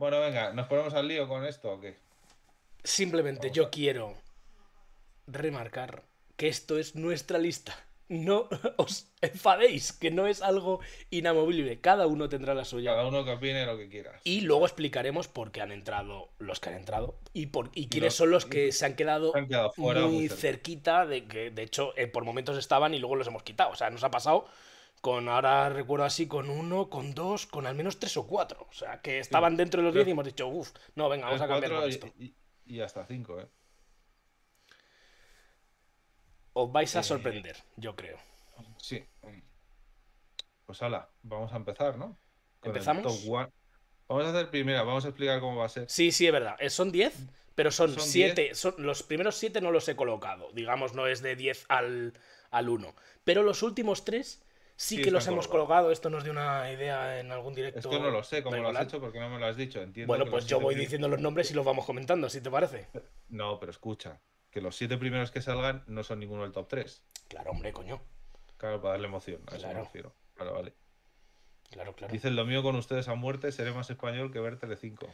Bueno, venga, ¿nos ponemos al lío con esto o qué? Simplemente yo quiero remarcar que esto es nuestra lista. No os enfadéis, que no es algo inamovible. Cada uno tendrá la suya. Cada uno que opine lo que quiera. Y luego explicaremos por qué han entrado los que han entrado y, por, y quiénes son los que se han quedado, muy cerquita de que, de hecho, eh, por momentos estaban y luego los hemos quitado. O sea, nos ha pasado con ahora recuerdo así, con uno, con dos, con al menos tres o cuatro. O sea, que estaban dentro de los diez y hemos dicho, uff, no, venga, vamos a cambiar esto. Y, hasta cinco, ¿eh? Os vais a eh, sorprender, yo creo. Sí. Pues ala, vamos a empezar, ¿no? ¿Empezamos? Vamos a hacer primera, vamos a explicar cómo va a ser. Sí, sí, es verdad. Eh, son 10, pero son siete. los primeros siete no los he colocado. Digamos, no es de 10 al, al Pero los últimos tres sí, que los hemos colgado. Esto nos dio una idea en algún directo. Es que no lo sé, como lo has hecho, porque no me lo has dicho. Entiendo bueno, pues yo voy diciendo los nombres y los vamos comentando, si te parece. No, pero escucha, que los siete primeros que salgan no son ninguno del top 3. Claro, hombre, coño. Claro, para darle emoción, a claro. eso me refiero. Claro, vale. Claro, claro. Dicen lo mío con ustedes a muerte, seré más español que ver Telecinco. 5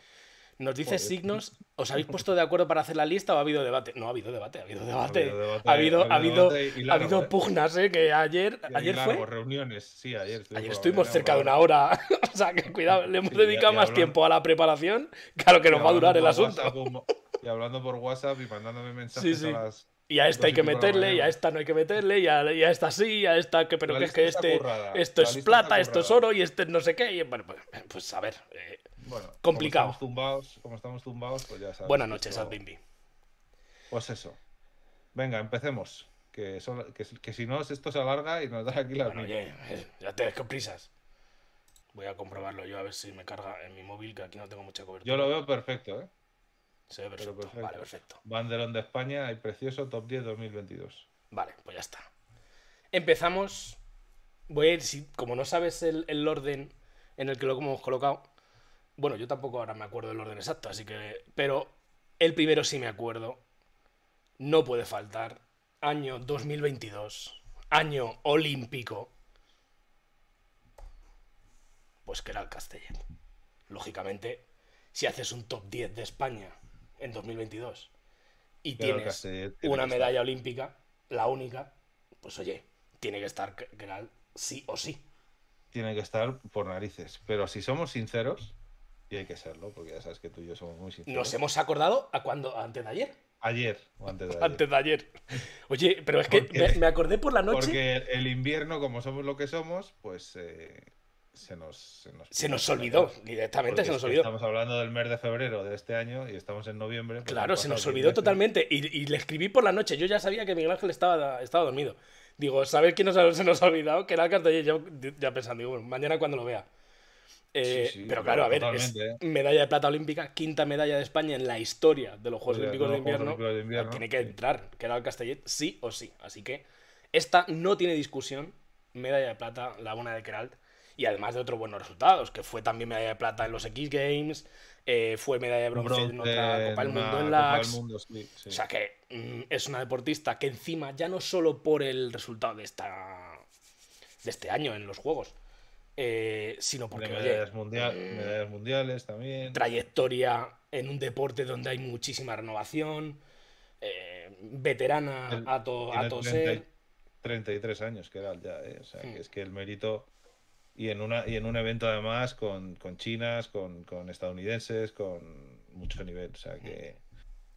nos dice signos, ¿os habéis puesto de acuerdo para hacer la lista o ha habido debate? No ha habido debate, ha habido debate. Ha habido, ha habido, ha habido, ¿eh? pugnas, ¿eh? Que ayer, ayer fue. reuniones, sí, ayer. Ayer estuvimos cerca de una hora. o sea, que cuidado, le hemos dedicado más tiempo a la preparación. Claro que nos va a durar el asunto. y hablando por WhatsApp y mandándome mensajes a las y a esta hay que meterle, y a esta no hay que meterle, y a, esta sí, y a esta que, pero es que este, esto es plata, esto es oro, y este no sé qué. Y, bueno, pues, pues, pues a ver, eh, bueno, complicado. Como estamos tumbados, pues ya sabes. Buenas noches, al Pues eso. Venga, empecemos. Que, si no, esto se alarga y nos da aquí la. Bueno, ya, ya te con prisas. Voy a comprobarlo yo a ver si me carga en mi móvil, que aquí no tengo mucha cobertura. Yo lo veo perfecto, ¿eh? Sí, perfecto. Vale, perfecto. Banderón de España y precioso Top 10 2022. Vale, pues ya está. Empezamos. Voy a ir, si, como no sabes el orden en el que lo hemos colocado, bueno, yo tampoco ahora me acuerdo del orden exacto, así que. Pero el primero sí me acuerdo. No puede faltar. Año 2022. Año olímpico. Pues que era el Castellet. Lógicamente, si haces un top 10 de España en 2022 y tienes una medalla olímpica, la única, pues oye, tiene que estar Keral sí o sí. Tiene que estar por narices. Pero si somos sinceros, y hay que serlo, porque ya sabes que tú y yo somos muy sinceros. Nos hemos acordado a cuando, antes de ayer. Ayer o antes de ayer. Antes de ayer. Oye, pero es que me, acordé por la noche. Porque el invierno, como somos lo que somos, pues eh, se nos. Se nos, se nos olvidó, directamente se nos olvidó. Estamos hablando del mes de febrero de este año y estamos en noviembre. Pues, claro, se nos olvidó totalmente. Y, le escribí por la noche. Yo ya sabía que Miguel Ángel estaba, estaba dormido. Digo, ¿sabes quién se nos ha olvidado? Que era el Yo ya pensando, digo, bueno, mañana cuando lo vea. Eh, pero claro, a ver, ¿eh? medalla de plata olímpica, quinta medalla de España en la historia de los Juegos Olímpicos de, invierno, Tiene que entrar, queda el Castellet sí o sí. Así que esta no tiene discusión. Medalla de plata, la buena de Keralt. Y además de otros buenos resultados, que fue también medalla de plata en los X Games, eh, fue medalla de bronce, en otra Copa del Mundo en la sí, O sea que mm, es una deportista que encima, ya no solo por el resultado de, esta, de este año en los Juegos, eh, sino porque. Eh, medallas, mundiales también. Trayectoria en un deporte donde hay muchísima renovación, eh, veterana a, todo a 33 años que era ya, hmm. es que el mérito. Y en, una, y en un evento además con, chinas, con, estadounidenses, con mucho nivel, o sea hmm. que.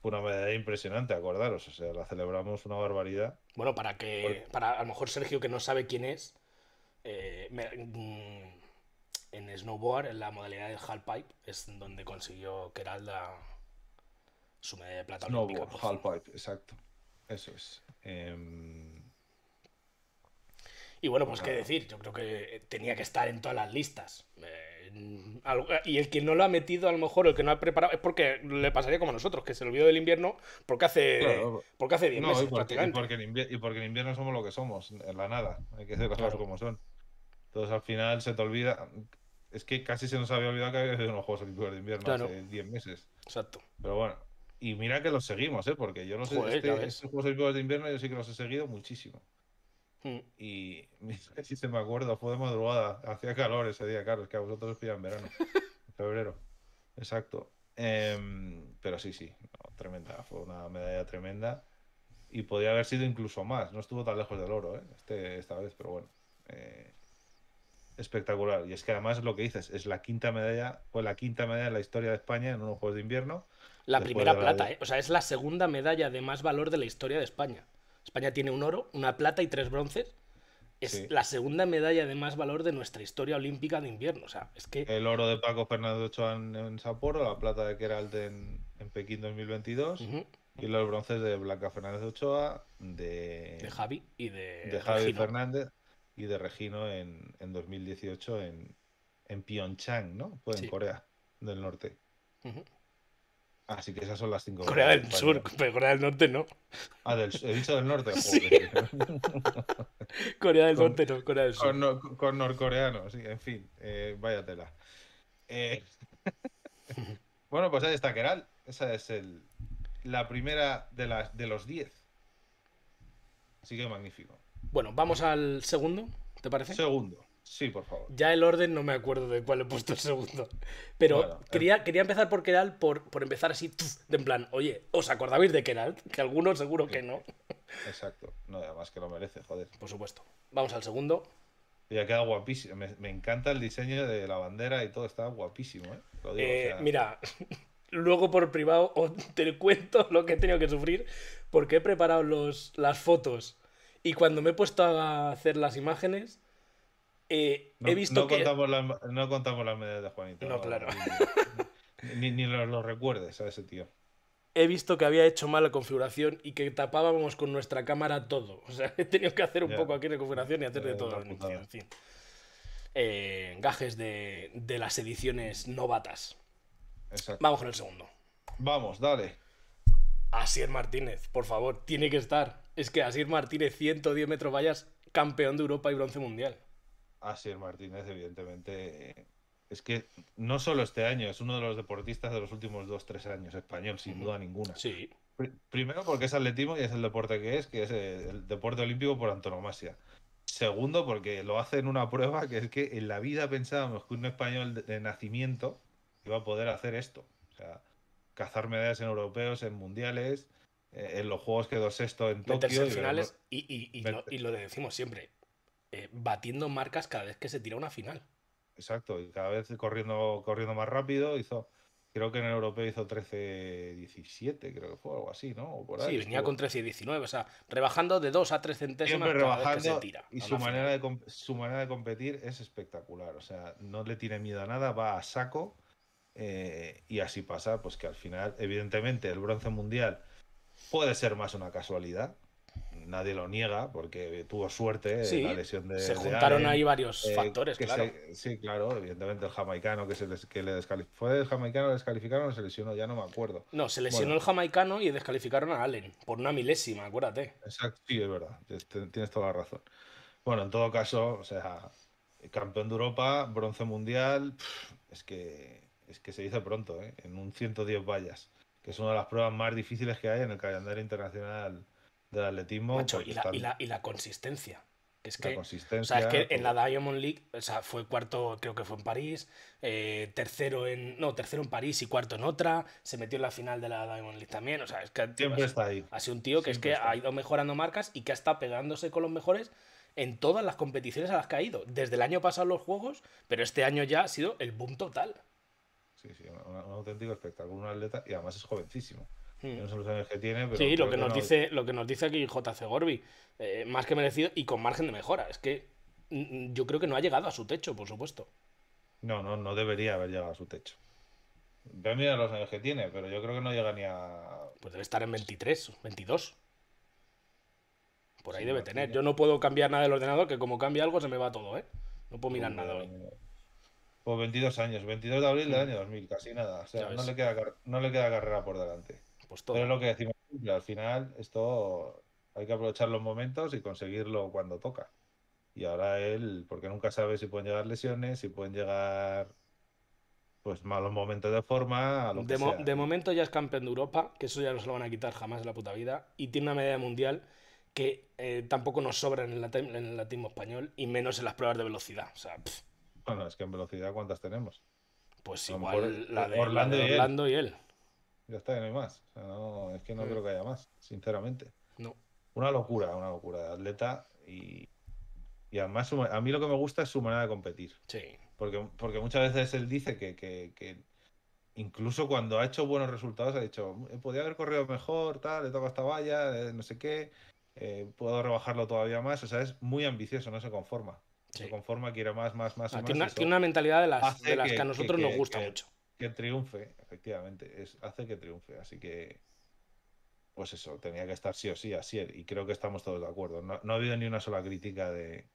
fue una medalla impresionante, acordaros. O sea, la celebramos una barbaridad. Bueno, para que. Para a lo mejor Sergio, que no sabe quién es, eh, mm, en snowboard, en la modalidad del halfpipe, es donde consiguió Keralda su medalla de plata snowboard, olímpica. exacto. Eso es. Em, y bueno, pues, pues que decir, yo creo que eh, tenía que estar en todas las listas. Eh, y el que no lo ha metido, a lo mejor, el que no ha preparado, es porque le pasaría como a nosotros, que se olvidó del invierno porque hace, porque hace 10 meses. Y porque, en invierno, somos lo que somos, en la nada. Hay que hacer cosas como son. Entonces al final se te olvida. Es que casi se nos había olvidado que había sido unos Juegos Olímpicos de Invierno hace 10 meses. Exacto. Pero bueno, y mira que los seguimos, ¿eh? Porque yo no sé este, este Juegos Olímpicos de Invierno yo sí que los he seguido muchísimo. Hmm. Y si se me acuerdo, fue de madrugada, hacía calor ese día, claro, que a vosotros os en verano, febrero. Exacto. Em, pero sí, sí, tremenda, fue una medalla tremenda. Y podría haber sido incluso más, no estuvo tan lejos del oro, ¿eh? Este, esta vez, pero bueno. Eh, espectacular. Y es que además lo que dices, es la quinta medalla, o la quinta medalla de la historia de España en unos Juegos de Invierno. La primera plata, ¿eh? o sea, es la segunda medalla de más valor de la historia de España. España tiene un oro, una plata y tres bronces. Es la segunda medalla de más valor de nuestra historia olímpica de invierno. O sea, es que... El oro de Paco Fernández Ochoa en, Sapporo, la plata de Keralt en, Pekín 2022. Y los bronces de Blanca Fernández Ochoa, de, de Javi y de, de Javi Fernández, y de Regino en, en 2018 en, en, Pyeongchang, ¿no? Pues en Corea del Norte. Así ah, que esas son las cinco. Corea del Sur, pero Corea del Norte no. Ah, del, he dicho del Norte. Corea del Norte no, Corea del Sur. Con, norcoreanos, sí, en fin, eh, eh bueno, pues ahí está Keral. Esa es el, la primera de, las de los diez Así que magnífico. Bueno, vamos al segundo, ¿te parece? Segundo. Sí, por favor. Ya el orden no me acuerdo de cuál he puesto el segundo. Pero eh. quería, quería empezar por Keralt, por, por empezar así, de en plan, oye, ¿os acordáis de Keralt? Que algunos seguro que no. Exacto. No, además que lo merece, joder. Por supuesto. Vamos al segundo. Ya queda guapísimo. Me, encanta el diseño de la bandera y todo, está guapísimo, ¿eh? Lo digo, eh, Mira, luego por privado te cuento lo que he tenido que sufrir porque he preparado los, las fotos y cuando me he puesto a hacer las imágenes, eh, he visto que... no contamos las medidas de Juanito. No, claro. Ni, ni lo, recuerdes a ese tío. He visto que había hecho mal la configuración y que tapábamos con nuestra cámara todo. O sea, he tenido que hacer un poco aquí de configuración y hacer de todo. En fin. Eh, de, de las ediciones novatas. Exacto. Vamos con el segundo. Vamos, dale. Asier Martínez, por favor, tiene que estar. Es que Asier Martínez, 110 metros vallas, campeón de Europa y bronce mundial. Asier Martínez, evidentemente, eh, es que no solo este año, es uno de los deportistas de los últimos 2-3 años español, sin duda ninguna. Sí. Primero porque es atletismo y es el deporte que es, que es eh, el deporte olímpico por antonomasia. Segundo porque lo hace en una prueba que es que en la vida pensábamos que un español de nacimiento iba a poder hacer esto. O sea, cazar medallas en europeos, en mundiales, eh, en los juegos quedó sexto en Tokio. el finales y, y, y, y, lo decimos siempre, eh, batiendo marcas cada vez que se tira una final. Exacto, y cada vez corriendo, corriendo más rápido, hizo... Creo que en el europeo hizo 13-17, creo que fue algo así, ¿no? sí, venía con 13-19, o sea, rebajando de 2 a 3 centésimas cada vez que se tira. Y su manera, de, su manera de competir es espectacular, o sea, no le tiene miedo a nada, va a saco eh, y así pasa, pues que al final, evidentemente, el bronce mundial puede ser más una casualidad. Nadie lo niega porque tuvo suerte Se juntaron ahí varios eh, factores, claro. sí, claro, evidentemente el jamaicano que, se les, que le descalificó. ¿Fue el jamaicano descalificaron o se lesionó? Ya no me acuerdo. No, se lesionó el jamaicano y descalificaron a Allen por una milésima, acuérdate. Exacto, sí, es verdad. Tienes toda la razón. Bueno, en todo caso, o sea, campeón de Europa, bronce mundial, es que es que se hizo pronto, ¿eh? en un 110 vallas, que es una de las pruebas más difíciles que hay en el calendario internacional del atletismo. y, la, consistencia. Es que, la consistencia, o sea, es que en la Diamond League, o sea, fue cuarto, creo que fue en París, eh, tercero en. No, tercero en París y cuarto en otra. Se metió en la final de la Diamond League también. O sea, es que ha, está ahí. sido un tío que es que ha ido mejorando marcas y que ha estado pegándose con los mejores en todas las competiciones a las que ha ido. Desde el año pasado los juegos, pero este año ya ha sido el boom total sí, sí, un, auténtico espectáculo, un atleta y además es jovencísimo. Hmm. No sé los años que tiene, pero sí, lo que, nos dice, lo que nos dice aquí JC Gorbi, eh, más que merecido y con margen de mejora. Es que mm, mm, yo creo que no ha llegado a su techo, por supuesto. No, no, no debería haber llegado a su techo. ve a los años que tiene, pero yo creo que no llega ni a. Pues debe estar en 23, 22. Por ahí debe tener. Yo no puedo cambiar nada del ordenador, que como cambia algo se me va todo, ¿eh? No puedo mirar nada hoy. Eh, pues 22 años, 22 de abril del hmm. año 2000, casi nada. O sea, no le, queda, no le queda carrera por delante. Pues todo. Pero es lo que decimos al final, esto hay que aprovechar los momentos y conseguirlo cuando toca. Y ahora él, porque nunca sabe si pueden llegar lesiones, si pueden llegar pues malos momentos de forma. de, momento ya es campeón de Europa, que eso ya no se lo van a quitar jamás en la puta vida. Y tiene una medalla mundial que eh, tampoco nos sobra en el, en el latismo español y menos en las pruebas de velocidad. O sea, bueno, es que en velocidad, ¿cuántas tenemos? Pues igual la de Orlando, y, él. Ya está, no hay más. es que no mm. creo que haya más, sinceramente. No. Una locura, una locura de atleta y, además a mí lo que me gusta es su manera de competir. Sí. Porque, porque muchas veces él dice que, incluso cuando ha hecho buenos resultados ha dicho, eh, podía haber corrido mejor, tal, le toca esta valla, eh, no sé qué, eh, puedo rebajarlo todavía más. O sea, es muy ambicioso, no se conforma. Se conforma, quiere más, más, más. Ah, tiene, más una, mentalidad de las, de las que, a nosotros nos gusta mucho. Que triunfe, efectivamente. Es, hace que triunfe. Así que. Pues eso, tenía que estar sí o sí, así. Y creo que estamos todos de acuerdo. No, ha habido ni una sola crítica de.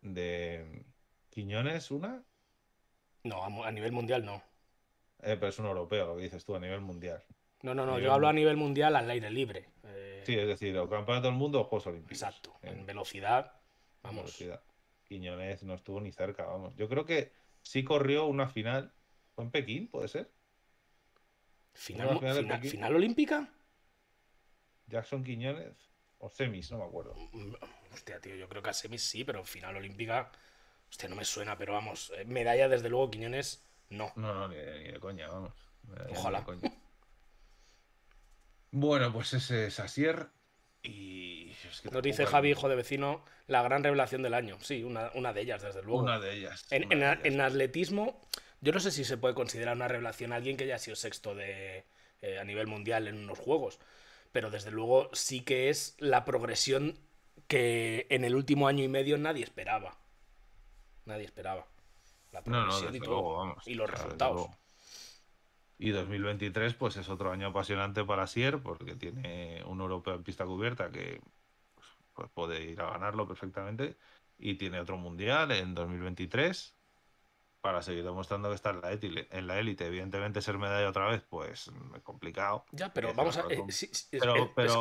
de. Quiñones, una. No, a, nivel mundial no. Eh, pero es un europeo lo que dices tú, a nivel mundial. No, no, no, yo hablo a nivel mundial al aire libre. Eh. Sí, es decir, o campeonato del mundo o Juegos Olímpicos. Exacto, en velocidad, vamos. Quiñones no estuvo ni cerca, vamos. Yo creo que sí corrió una final. ¿Fue en Pekín, puede ser? ¿Final, final, olímpica? Jackson Quiñones o semis, no me acuerdo. Mm, mm, hostia, tío, yo creo que a semis sí, pero final olímpica, hostia, no me suena, pero vamos, eh, medalla desde luego Quiñones, no. No, no, ni, de coña, vamos. Ojalá. Bueno, pues ese es Asier. Y nos dice Javi, hijo de vecino, la gran revelación del año. Sí, una, de ellas, desde luego. Una de ellas. En, atletismo, yo no sé si se puede considerar una revelación alguien que haya sido sexto eh, a nivel mundial en unos juegos. Pero desde luego sí que es la progresión que en el último año y medio nadie esperaba. Nadie esperaba. La progresión y los resultados. Y 2023 pues es otro año apasionante para Sier porque tiene un europeo en pista cubierta que pues, pues, puede ir a ganarlo perfectamente y tiene otro mundial en 2023 para seguir demostrando que está en la, élite en la élite. Evidentemente ser medalla otra vez pues es complicado. Ya, pero es vamos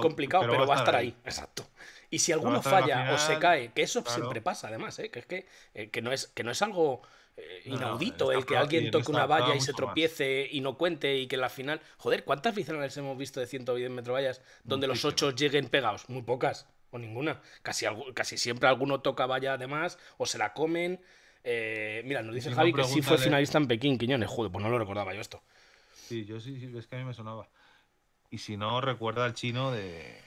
complicado, pero, va a estar ahí. Exacto. Y si alguno falla o se cae, que eso siempre pasa además, ¿eh? que es que, eh, que, no es, que no es algo eh, inaudito el que alguien toque una valla y se tropiece y no cuente y que en la final. Joder, ¿cuántas finales hemos visto de 110 metros vallas donde los ocho lleguen pegados? Muy pocas o ninguna. Casi, casi siempre alguno toca valla además o se la comen. Eh, mira, nos dice si Javi que sí fue finalista en Pekín, Quiñones. Joder, pues no lo recordaba yo esto. Sí, yo sí, es que a mí me sonaba. Y si no, recuerda al chino de,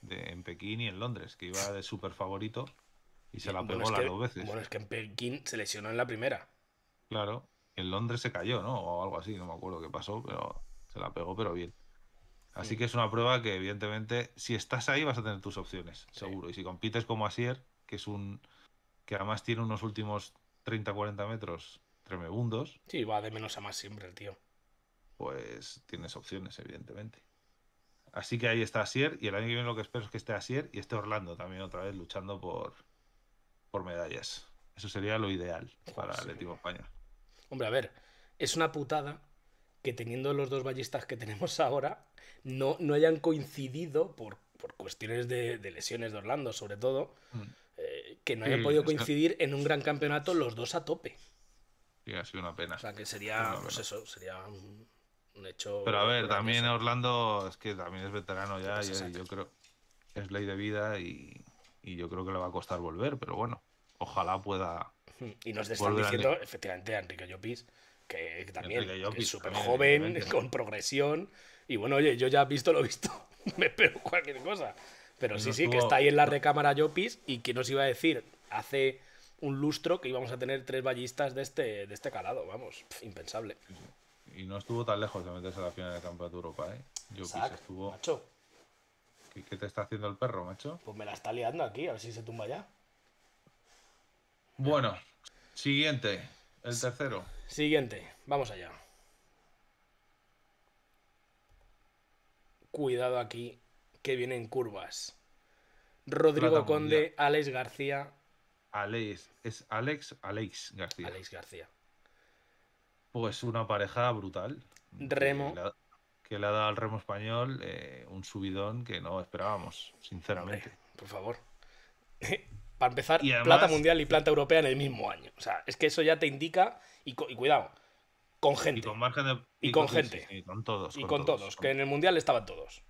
de en Pekín y en Londres, que iba de súper favorito y se la pegó las dos veces. Bueno, es que en Pekín se lesionó en la primera. Claro, en Londres se cayó, ¿no? O algo así, no me acuerdo qué pasó, pero se la pegó, pero bien. Así que es una prueba que, evidentemente, si estás ahí vas a tener tus opciones, seguro. Y si compites como Asier, que es un. que además tiene unos últimos 30-40 metros tremebundos. Sí, va de menos a más siempre el tío. Pues tienes opciones, evidentemente. Así que ahí está Asier, y el año que viene lo que espero es que esté Asier y esté Orlando también otra vez luchando por, por medallas. Eso sería lo ideal para el equipo español. Hombre, a ver, es una putada que teniendo los dos ballistas que tenemos ahora, no, no hayan coincidido por, por cuestiones de, lesiones de Orlando, sobre todo, mm. eh, que no hayan podido coincidir en un gran campeonato los dos a tope. Sí, ha sido una pena. O sea, que sería, pues eso, sería un, un, hecho... Pero a ver, también Orlando es que también es veterano ya, pues y, eh, yo creo es ley de vida y y yo creo que le va a costar volver, pero bueno, ojalá pueda. Y nos están diciendo, efectivamente, a Enrique Llopis, que, también es súper joven, con progresión. Y bueno, oye, yo ya he visto lo visto, me espero cualquier cosa. Pero sí, sí, que está ahí en la recámara Llopis y que nos iba a decir hace un lustro que íbamos a tener tres ballistas de este, de este calado, vamos, impensable. Y no estuvo tan lejos de meterse a la final del Campeonato de Europa, ¿eh? estuvo qué te está haciendo el perro, macho? Pues me la está liando aquí, a ver si se tumba ya. Bueno, siguiente, el tercero. Siguiente, vamos allá. Cuidado aquí, que vienen curvas. Rodrigo Conde, Alex García. Alex, es Alex, Alex García. Alex García. Pues una pareja brutal. Remo que le ha dado al remo español eh, un subidón que no esperábamos, sinceramente. por favor. Para empezar, plata mundial y plata europea en el mismo año. O sea, es que eso ya te indica, y, cuidado, con gente. Y con margen de... Y, con, gente. Y con todos. Y con, todos, que en el mundial estaban todos.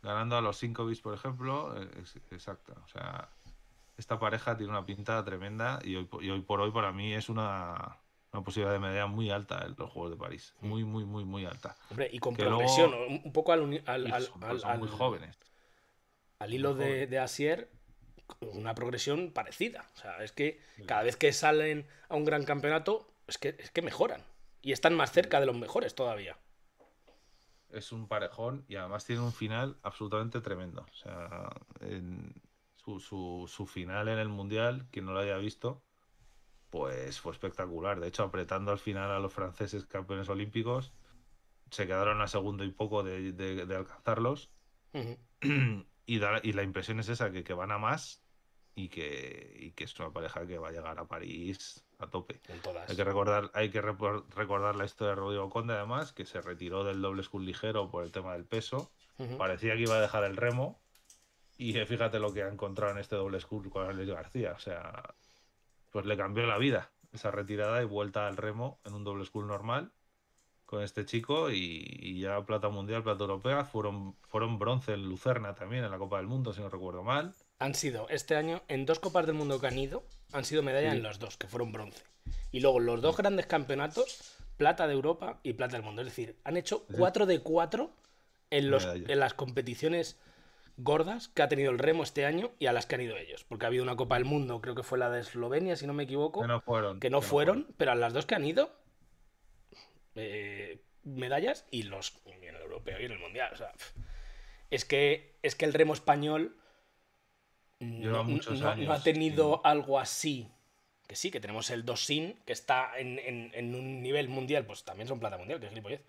Ganando a los 5 bis, por ejemplo, eh, exacto. O sea, esta pareja tiene una pinta tremenda y hoy por hoy para mí es una una posibilidad de medalla muy alta en los Juegos de París. Muy, muy, muy, muy alta. Hombre, y con progresión, un poco al, al, muy jóvenes. Al hilo de, de, Asier, una progresión parecida. O sea, es que cada vez que salen a un gran campeonato, es que, es que mejoran. Y están más cerca de los mejores todavía. Es un parejón y además tiene un final absolutamente tremendo. O sea, su, su final en el Mundial, quien no lo haya visto, pues fue espectacular. De hecho, apretando al final a los franceses campeones olímpicos, se quedaron a segundo y poco de, alcanzarlos. y, la impresión es esa, que, van a más y que, es una pareja que va a llegar a París a tope. Hay que recordar, hay que recordar la historia de Rodrigo Conde, además, que se retiró del doble school ligero por el tema del peso. Parecía que iba a dejar el remo. Y eh, fíjate lo que ha encontrado en este doble school con Alex García. O sea, pues le cambió la vida esa retirada y vuelta al remo en un doble school normal con este chico y, ya plata mundial, plata europea, fueron, fueron bronce en Lucerna también en la Copa del Mundo, si no recuerdo mal. Han sido este año, en dos Copas del Mundo que han ido, han sido medalla en los dos, que fueron bronce. Y luego los dos grandes campeonatos, plata de Europa y plata del mundo. Es decir, han hecho cuatro de cuatro en, en las competiciones gordas que ha tenido el remo este año y a las que han ido ellos. Porque ha habido una Copa del Mundo, creo que fue la de Eslovenia, si no me equivoco. Que no fueron. pero a las dos que han ido, eh, medallas y los en el europeo y en el mundial. es que, es que el remo español no, ha tenido algo así. Que sí, que tenemos el Dosin, que está en, un nivel mundial, pues también son plata mundial, que es gilipollez.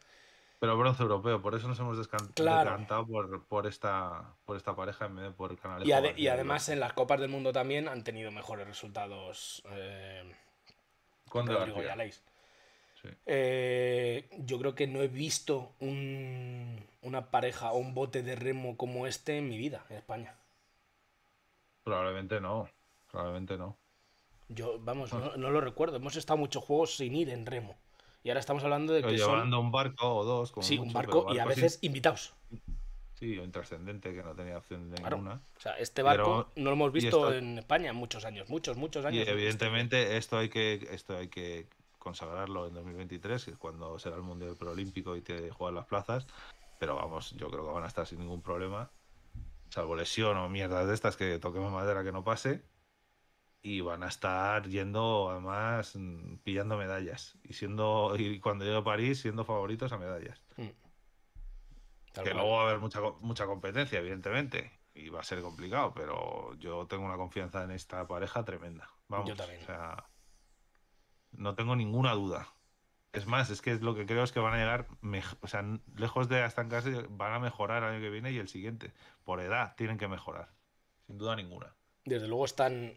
Pero bronce europeo, por eso nos hemos descantado por, esta, por esta pareja en vez de por Canales. Y, y además en las Copas del Mundo también han tenido mejores resultados eh, Rodrigo eh, yo creo que no he visto un, una pareja o un bote de remo como este en mi vida, en España. Probablemente no, probablemente no. Yo, vamos, no lo recuerdo. Hemos estado muchos juegos sin ir en remo. Y ahora estamos hablando de que. son... Llevando un barco o dos. Como sí, un barco y a veces invitados. Sí, o intrascendente, que no tenía opción de ninguna. O sea, este barco no lo hemos visto en España en muchos años, muchos, muchos años. Y este evidentemente esto hay que. Esto hay que consagrarlo en 2023, que es cuando será el Mundial Proolímpico y te juegan las plazas, pero vamos, yo creo que van a estar sin ningún problema, salvo lesión o mierdas de estas que toquemos madera que no pase, y van a estar yendo además mm, pillando medallas y siendo y cuando llegue a París siendo favoritos a medallas. Mm. Que luego va a haber mucha mucha competencia, evidentemente, y va a ser complicado, pero yo tengo una confianza en esta pareja tremenda. Vamos, yo también. no tengo ninguna duda. Es más, es que lo que creo es que van a llegar, o sea, lejos de estancarse, van a mejorar el año que viene y el siguiente. Por edad tienen que mejorar, sin duda ninguna. Desde luego están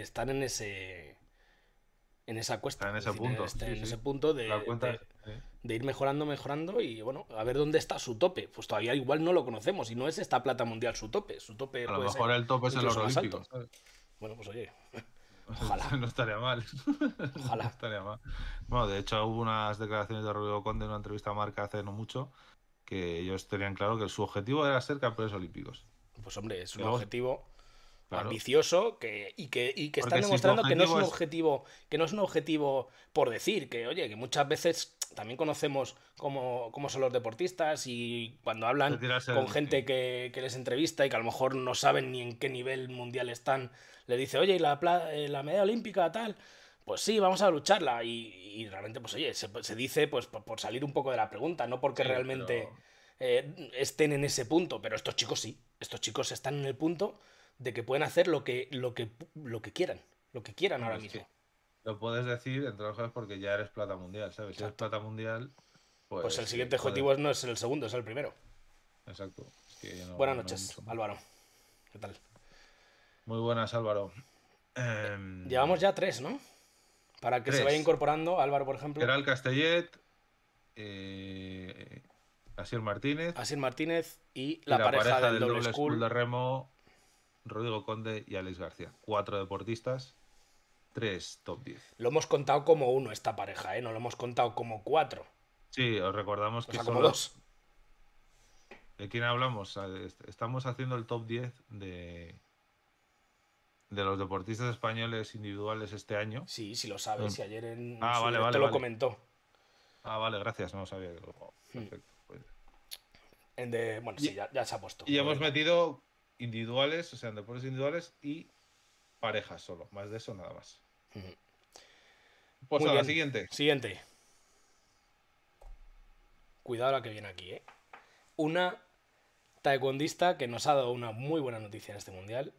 están en ese. En esa cuesta. en ese punto. en ese punto de, de, ir mejorando, mejorando y bueno, a ver dónde está su tope. Pues todavía igual no lo conocemos y no es esta plata mundial su tope. Su tope. A lo mejor el tope es el los olímpico. Bueno, pues oye. Ojalá. No estaría mal. Ojalá. No estaría mal. Bueno, de hecho, hubo unas declaraciones de Rodrigo Conde en una entrevista a Marca hace no mucho que ellos tenían claro que su objetivo era ser campeones olímpicos. Pues hombre, es un objetivo ambicioso que, y que, y que están demostrando que no es un objetivo, que no es un objetivo por decir, que oye, que muchas veces también conocemos cómo, son los deportistas y cuando hablan con gente que, les entrevista y que a lo mejor no saben ni en qué nivel mundial están, le dice, oye, ¿y la, eh, la medalla olímpica tal? Pues sí, vamos a lucharla. Y, realmente, pues oye, se, dice pues por, salir un poco de la pregunta, no porque realmente eh, estén en ese punto, pero estos chicos sí, estos chicos están en el punto de que pueden hacer lo que, lo que, lo que quieran, lo que quieran ahora mismo. Lo puedes decir, entre otras cosas, porque ya eres plata mundial, ¿sabes? Si eres plata mundial, pues... pues el siguiente objetivo no es el segundo, es el primero. Exacto. buenas noches, Álvaro. ¿Qué tal? Muy buenas, Álvaro. Eh, em, llevamos ya tres, ¿no? Para que se vaya incorporando, Álvaro, por ejemplo. Geral Castellet, eh... Martínez. Asir Martínez y la, pareja, del, doble, school de remo, Rodrigo Conde y Alex García. Cuatro deportistas, tres top 10. Lo hemos contado como uno esta pareja, ¿eh? No lo hemos contado como cuatro. Sí, os recordamos que como son dos. ¿De quién hablamos? Estamos haciendo el top 10 de, de los deportistas españoles individuales este año. Sí, si lo sabes, mm. si ayer en ah, vale, vale, te lo comentó. Ah, vale, gracias, no sabía. Hmm. Perfecto. Pues. Bueno, sí, ya, ya se ha puesto. Y hemos eh, metido individuales, o sea, deportes individuales y parejas solo. Más de eso, nada más. Pues la siguiente. Siguiente. Cuidado la que viene aquí, ¿eh? Una taekwondista que nos ha dado una muy buena noticia en este mundial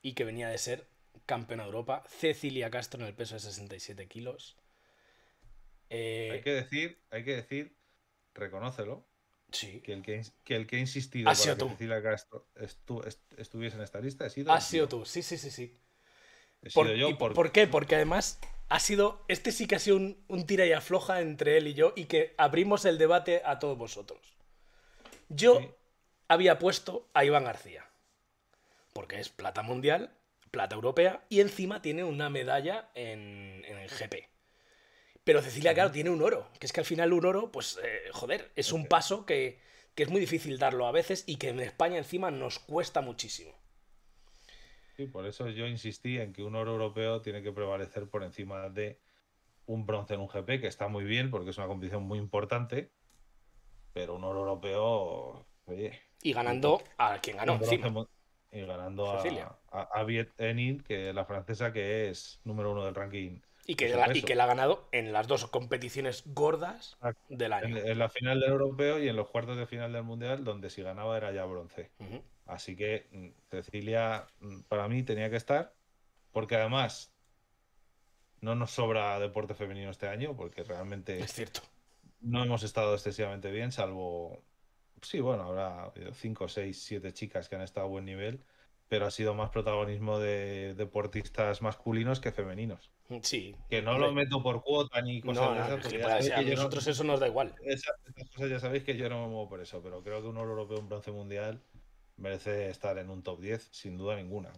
y que venía de ser campeona de Europa, Cecilia Castro en el peso de 67 kilos. Eh, hay que decir, hay que decir, reconócelo, que el que, ha insistido en para que Castro estuviese en esta lista ha sido. Ha sido tú, sí, sí, sí, sí. por, por... qué? Porque además ha sido. Este sí que ha sido un, tira y afloja entre él y yo y que abrimos el debate a todos vosotros. Yo había puesto a Iván García. Porque es plata mundial, plata europea y encima tiene una medalla en, en el GP. Pero Cecilia, claro, tiene un oro, que es que al final un oro, pues, eh, joder, es un paso que, es muy difícil darlo a veces y que en España encima nos cuesta muchísimo. Sí, por eso yo insistí en que un oro europeo tiene que prevalecer por encima de un bronce en un GP, que está muy bien porque es una competición muy importante, pero un oro europeo. y ganando a quien ganó. sí. y ganando a, a, a Enin, que la francesa que es número uno del ranking y que, la, ha ganado en las dos competiciones gordas del año. En, la final del europeo y en los cuartos de final del mundial, donde si ganaba era ya bronce. Así que mm, Cecilia, mm, para mí, tenía que estar, porque además no nos sobra deporte femenino este año, porque realmente. Es cierto. No hemos estado excesivamente bien, salvo. Sí, bueno, habrá 5, 6, 7 chicas que han estado a buen nivel pero ha sido más protagonismo de deportistas masculinos que femeninos. Sí. Que no lo meto por cuota ni cosas esas. a nosotros eso nos da igual. Esas, cosas ya sabéis que yo no me muevo por eso, pero creo que un oro europeo, un bronce mundial, merece estar en un top 10, sin duda ninguna.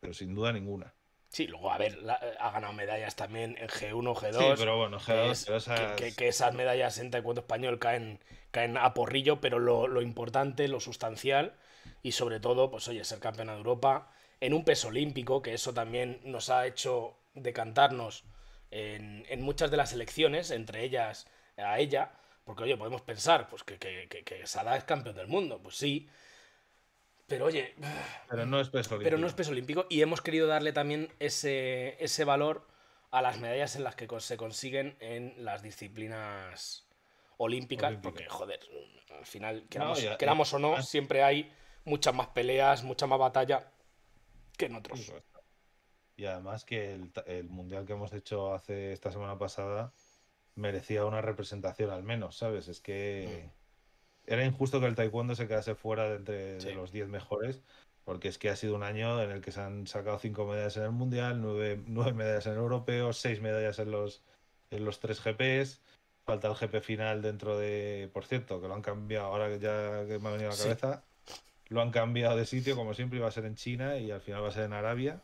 Pero sin duda ninguna. Sí, luego, a ver, ha ganado medallas también en G1, G2. Sí, pero bueno, G2, que, esas... medallas en taekwondo español caen, caen a porrillo, pero lo, lo importante, lo sustancial y sobre todo, pues oye, ser campeona de Europa en un peso olímpico, que eso también nos ha hecho decantarnos en, muchas de las elecciones, entre ellas a ella, porque oye, podemos pensar, pues que, que, es campeón del mundo, pues sí, pero oye. Pero no es peso olímpico. Pero no es peso olímpico. Y hemos querido darle también ese, valor a las medallas en las que se consiguen en las disciplinas olímpicas. Porque, joder, al final, queramos, o no, siempre hay muchas más peleas, mucha más batalla que en otros. Y además que el, el mundial que hemos hecho hace esta semana pasada merecía una representación al menos, ¿sabes? Es que mm. era injusto que el taekwondo se quedase fuera de entre los 10 mejores, porque es que ha sido un año en el que se han sacado 5 medallas en el mundial, 9, medallas en el europeo, 6 medallas en los, en los 3 GPs. Falta el GP final dentro de. Por cierto, que lo han cambiado ahora que ya me ha venido a la cabeza. Lo han cambiado de sitio, como siempre, iba a ser en China y al final va a ser en Arabia.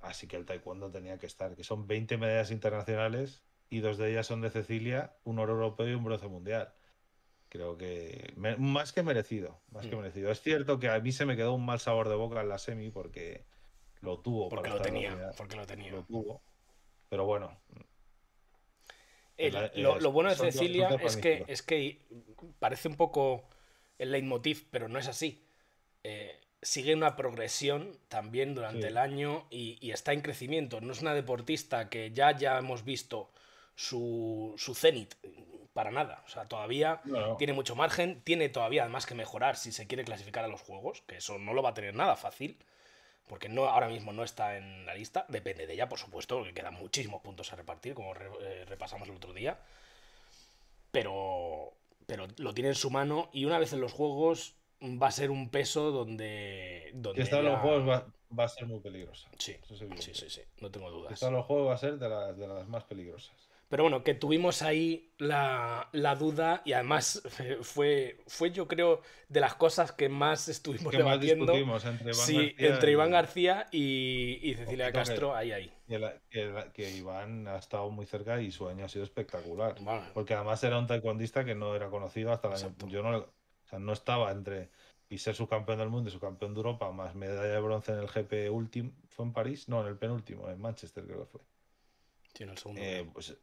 Así que el taekwondo tenía que estar, que son 20 medallas internacionales y dos de ellas son de Cecilia, un oro europeo y un bronce mundial. Creo que más que merecido, más que mm. merecido. Es cierto que a mí se me quedó un mal sabor de boca en la semi porque lo tuvo. Porque lo tenía, porque lo tenía. Pero bueno. Eh, lo, bueno de Cecilia es que, es que parece un poco el leitmotiv, pero no es así. Eh, sigue una progresión también durante el año y, está en crecimiento. No es una deportista que ya, ya hemos visto su, su cenit, para nada. O sea, todavía tiene mucho margen, tiene todavía más que mejorar si se quiere clasificar a los juegos, que eso no lo va a tener nada fácil, porque no, ahora mismo no está en la lista. Depende de ella, por supuesto, que quedan muchísimos puntos a repartir, como eh, repasamos el otro día. Pero, pero lo tiene en su mano y una vez en los juegos va a ser un peso donde... donde de los juegos va, a ser muy peligrosa. Sí, sí, sí, no tengo dudas. Esta de los juegos va a ser de las, de las más peligrosas. Pero bueno, que tuvimos ahí la, duda y además fue, fue, yo creo, de las cosas que más estuvimos debatiendo. entre Iván sí, entre Iván García y, Cecilia Castro, ahí, ahí. Que, Iván ha estado muy cerca y su año ha sido espectacular. Porque además era un taekwondista que no era conocido hasta el año. Yo no, o sea, no estaba entre y ser su campeón del mundo y subcampeón de Europa, más medalla de bronce en el GP último, fue en París, no, en el penúltimo, en Manchester creo que fue. Eh, pues,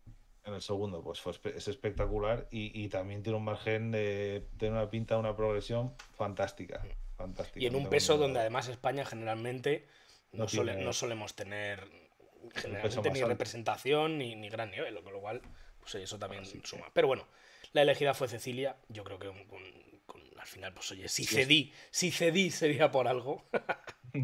en el segundo. pues, es espectacular y, también tiene un margen, de, una pinta, una progresión fantástica. y en un peso donde además España generalmente no, solemos tener ni representación ni, gran nivel, con lo cual pues eso también suma. Pero bueno, la elegida fue Cecilia, yo creo que un al final, pues oye, si cedí, si cedí sería por algo.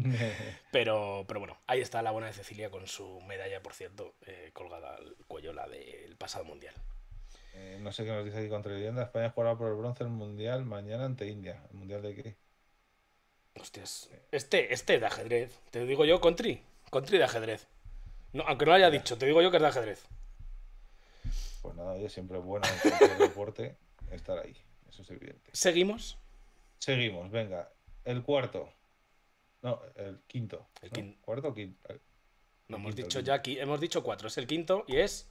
pero, pero bueno, ahí está la buena de Cecilia con su medalla, por cierto, eh, colgada al cuello, la del pasado mundial. Eh, no sé qué nos dice aquí contra leyenda. España jugará por el bronce el mundial mañana ante India. ¿El mundial de qué? Hostias. Este, este es de ajedrez. Te digo yo, Contri. Contri de ajedrez. No, aunque no lo haya dicho, te digo yo que es de ajedrez. Pues nada, yo siempre es bueno en deporte estar ahí. ¿Seguimos? Seguimos, venga. El cuarto. No, el quinto. El ¿Cuarto o quinto? no, hemos dicho ya aquí, hemos dicho cuatro, es el quinto y es.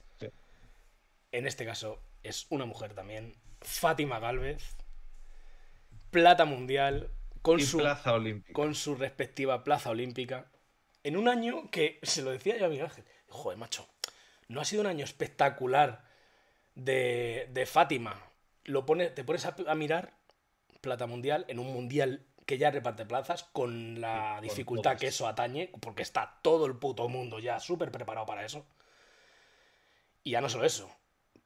En este caso, es una mujer también. Fátima Galvez. Plata mundial. Con su, plaza olímpica. Con su respectiva plaza olímpica. En un año que, se lo decía yo a mi Ángel, joder, macho, no ha sido un año espectacular de Fátima lo pone, te pones a, mirar plata mundial en un mundial que ya reparte plazas con la dificultad que eso atañe, porque está todo el puto mundo ya súper preparado para eso. Y ya no solo eso,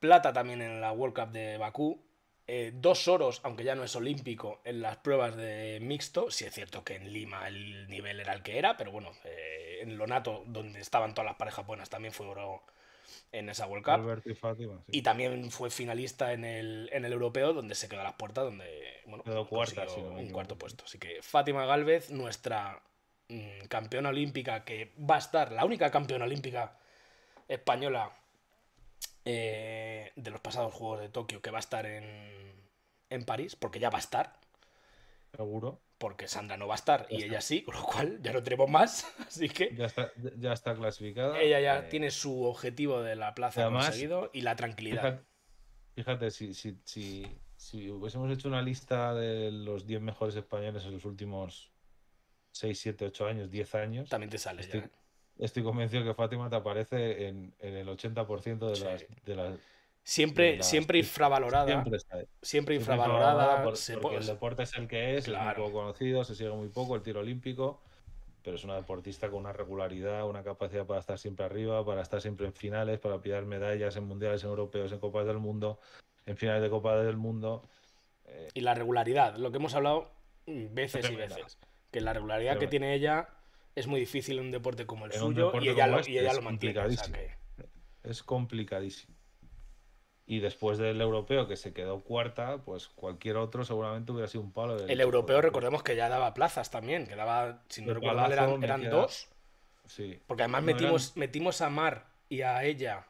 plata también en la World Cup de Bakú, eh, dos oros, aunque ya no es olímpico, en las pruebas de mixto. Sí es cierto que en Lima el nivel era el que era, pero bueno, eh, en Lonato, donde estaban todas las parejas buenas, también fue oro, en esa World Cup. Y, también fue finalista en el, europeo, donde se quedó a las puertas, donde quedó un cuarto puesto. Así que Fátima Galvez, nuestra mm, campeona olímpica, que va a estar la única campeona olímpica española eh, de los pasados Juegos de Tokio, que va a estar en, en París, porque ya va a estar. Seguro porque Sandra no va a estar y ella sí, con lo cual ya no tenemos más, así que... Ya está, clasificada. Ella ya eh, tiene su objetivo de la plaza conseguido y la tranquilidad. Fíjate, si, si, hubiésemos hecho una lista de los 10 mejores españoles en los últimos 6, 7, 8 años, 10 años... También te sale estoy, ¿eh? Estoy convencido que Fátima te aparece en, el 80% de las Siempre, siempre infravalorada. Siempre, infravalorada. Por, porque el deporte es el que es, poco conocido, se sigue muy poco, el tiro olímpico, pero es una deportista con una regularidad, una capacidad para estar siempre arriba, para estar siempre en finales, para pillar medallas en mundiales, en europeos, en copas del mundo, en finales de copas del mundo. Eh. Y la regularidad, lo que hemos hablado veces y veces, que la regularidad que tiene ella es muy difícil en un deporte como el suyo y ella, este lo, mantiene. Es complicadísimo. Y después del europeo que se quedó cuarta, pues cualquier otro seguramente hubiera sido un palo. el europeo, recordemos que ya daba plazas también, que daba, si no eran, dos. Sí. Porque además metimos, metimos a Mar y a ella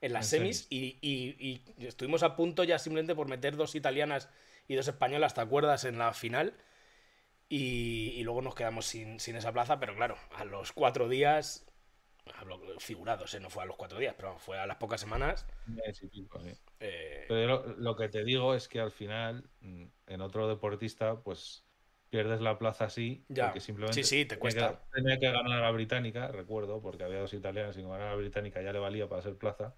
en las semis, Y, estuvimos a punto ya simplemente por meter dos italianas y dos españolas, ¿te acuerdas? En la final. Y, luego nos quedamos sin, sin, esa plaza, pero claro, a los cuatro días figurado, figurados, ¿eh? no fue a los cuatro días, pero fue a las pocas semanas. Eh, pero lo, que te digo es que al final, mm, en otro deportista, pues pierdes la plaza así, porque simplemente te Tenía, que, ganar a la británica, recuerdo, porque había dos italianas y ganar a la británica ya le valía para ser plaza,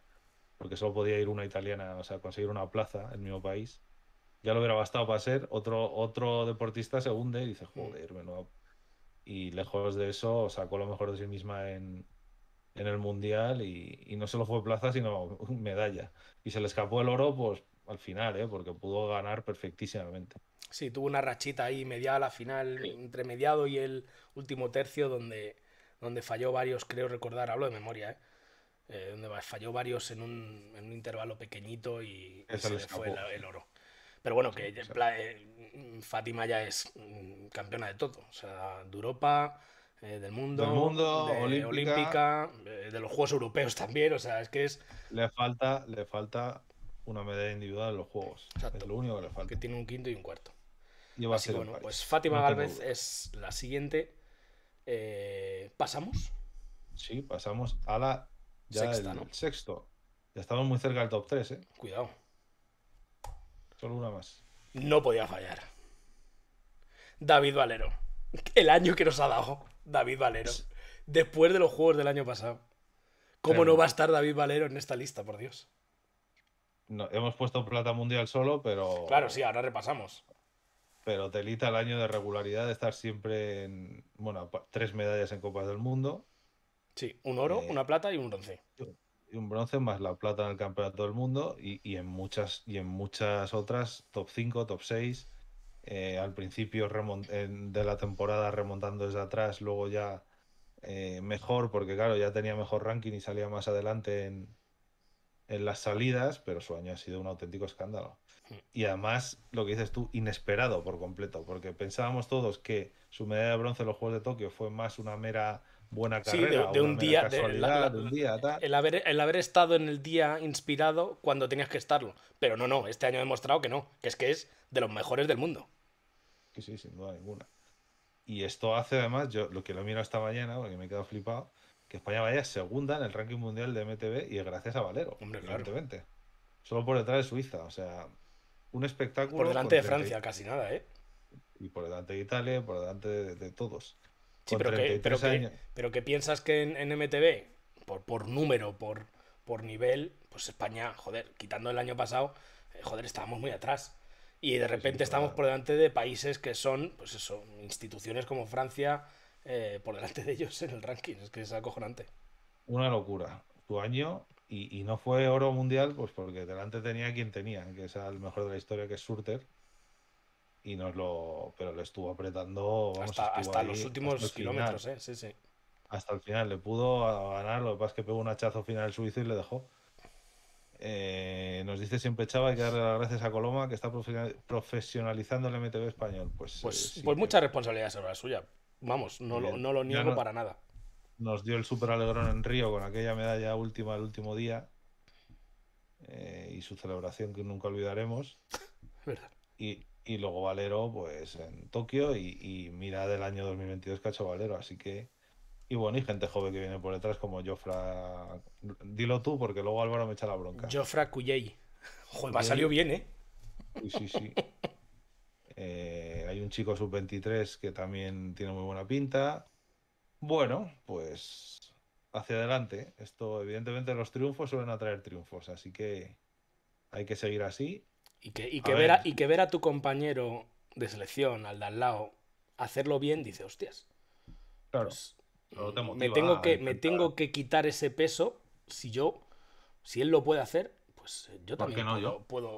porque solo podía ir una italiana, o sea, conseguir una plaza en el mismo país. Ya lo hubiera bastado para ser, otro, otro deportista se hunde y dice, mm. joder, menudo. Y lejos de eso, sacó lo mejor de sí misma en, en el Mundial y, no solo fue plaza, sino medalla. Y se le escapó el oro, pues al final, ¿eh? porque pudo ganar perfectísimamente. Sí, tuvo una rachita ahí mediada a la final, entre mediado y el último tercio, donde, donde falló varios, creo recordar, hablo de memoria, ¿eh? Eh, donde falló varios en un, en un intervalo pequeñito y, se le escapó el, oro. Pero bueno, que eh, Fátima ya es mm, campeona de todo, o sea, de Europa, eh, del mundo, olímpica, eh, de los Juegos Europeos también. O sea, es que es. Le falta, le falta una medalla individual en los Juegos. Es lo único que le falta. Que tiene un quinto y un cuarto. Así bueno, pues Fátima es la siguiente. Eh, ¿Pasamos? Sí, pasamos a la. Sexta, ¿no? sexto. Ya estamos muy cerca del top 3, ¿eh? Cuidado. Solo una más. No podía fallar. David Valero. El año que nos ha dado. David Valero. Después de los juegos del año pasado. ¿Cómo no va a estar David Valero en esta lista, por Dios? No, hemos puesto plata mundial solo, pero. Claro, sí, ahora repasamos. Pero telita el año de regularidad de estar siempre en. Bueno, tres medallas en Copas del Mundo. Sí, un oro, eh, una plata y un bronce. Y un bronce más la plata en el Campeonato del Mundo y, en, muchas, y en muchas otras, top 5, top 6. Eh, al principio eh, de la temporada remontando desde atrás, luego ya eh, mejor, porque claro, ya tenía mejor ranking y salía más adelante en, en las salidas, pero su año ha sido un auténtico escándalo. Y además, lo que dices tú, inesperado por completo, porque pensábamos todos que su medalla de bronce en los Juegos de Tokio fue más una mera buena carrera. Sí, de, un día, de, la, de, un día. Tal. El, haber, estado en el día inspirado cuando tenías que estarlo. Pero no, no, este año ha demostrado que no, que es que es de los mejores del mundo. Sí, sí, sin duda ninguna. Y esto hace además, yo lo que lo miro esta mañana, porque me he quedado flipado, que España vaya segunda en el ranking mundial de MTV y es gracias a Valero. Hombre, evidentemente. Solo por detrás de Suiza, o sea, un espectáculo. Por delante de Francia, casi nada, ¿eh? Y por delante de Italia, por delante de todos. Sí, pero que, piensas que en, MTV, por, número, por, nivel, pues España, joder, quitando el año pasado, eh, joder, estábamos muy atrás. Y de repente estamos por delante de países que son, pues eso, instituciones como Francia, eh, por delante de ellos en el ranking. Es que es acojonante. Una locura. Tu año, y, y no fue oro mundial, pues porque delante tenía quien tenía, que es el mejor de la historia, que es Surter y nos lo pero lo estuvo apretando hasta, hasta los últimos kilómetros eh, hasta el final le pudo ganar lo que pasa es que pegó un hachazo final suizo y le dejó eh, nos dice siempre Chava hay que darle las gracias a Coloma que está profesionalizando el MTV español pues pues, eh, pues mucha responsabilidad sobre la suya vamos no, lo, no lo, niego para nada nos dio el super alegrón en Río con aquella medalla última el último día eh, y su celebración que nunca olvidaremos ¿verdad? y y luego Valero pues en Tokio y, mira del año 2022 que ha hecho Valero, así que y bueno, y gente joven que viene por detrás como Jofra, dilo tú porque luego Álvaro me echa la bronca. Jofra Cuyey. Joder, me ha salido bien, ¿eh? Sí, sí, sí. Eh, hay un chico sub-23 que también tiene muy buena pinta. Bueno, pues hacia adelante. Esto, evidentemente, los triunfos suelen atraer triunfos, así que hay que seguir así y que, y ver. a, y que ver tu compañero de selección, al de al lado, hacerlo bien, dice, hostias. Claro. Pues, me tengo, que, me tengo que quitar ese peso si yo, si él lo puede hacer, pues eh, yo también puedo,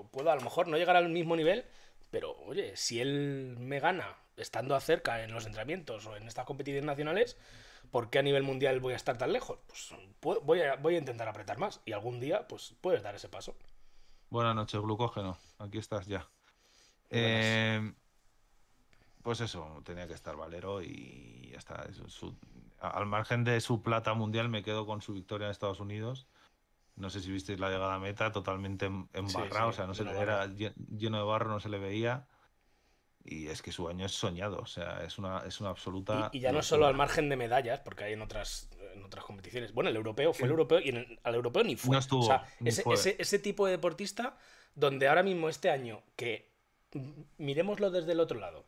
yo? puedo, a lo mejor no llegar al mismo nivel, pero oye, si él me gana estando cerca en los entrenamientos o en estas competiciones nacionales, ¿por qué a nivel mundial voy a estar tan lejos? Pues voy, a, voy a intentar apretar más y algún día pues puedes dar ese paso. Buenas noches, glucógeno aquí estás ya. Eh, pues eso, tenía que estar Valero y ya está. al margen de su plata mundial, me quedo con su victoria en Estados Unidos. No sé si visteis la llegada a meta, totalmente em, embarrado, o sea, no era lleno de barro, no se le veía. Y es que su año es soñado, o sea, es una, es una absoluta. Y, ya no solo al margen de medallas, porque hay en otras, en otras competiciones. Bueno, el europeo fue el europeo y al europeo ni fue. ese, ese, tipo de deportista donde ahora mismo este año, que miremoslo desde el otro lado,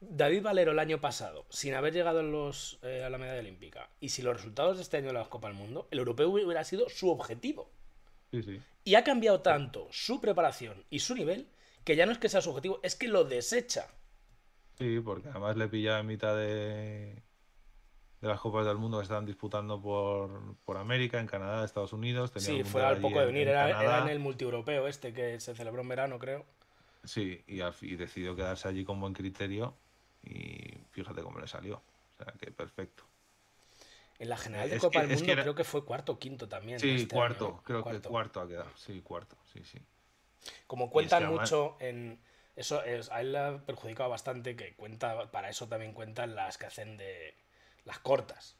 David Valero el año pasado, sin haber llegado eh, a, los, la medalla olímpica, y si los resultados de este año de la Copa del Mundo, el europeo hubiera sido su objetivo. Y ha cambiado tanto su preparación y su nivel que ya no es que sea su objetivo, es que lo desecha. Sí, porque además le pilla a mitad de, de las Copas del Mundo que estaban disputando por, América, en Canadá, Estados Unidos. sí, fue al poco de venir, era, en el multieuropeo este que se celebró en verano, creo. Sí, y, decidió quedarse allí con buen criterio y fíjate cómo le salió. O sea, que perfecto. En la general eh, de Copa del Mundo creo que fue cuarto o quinto también. Sí, este cuarto, creo que cuarto ha quedado. Sí, cuarto, sí, sí. Como cuentan mucho en... Eso es, a él le ha perjudicado bastante que cuenta, para eso también cuentan las que hacen de, las cortas.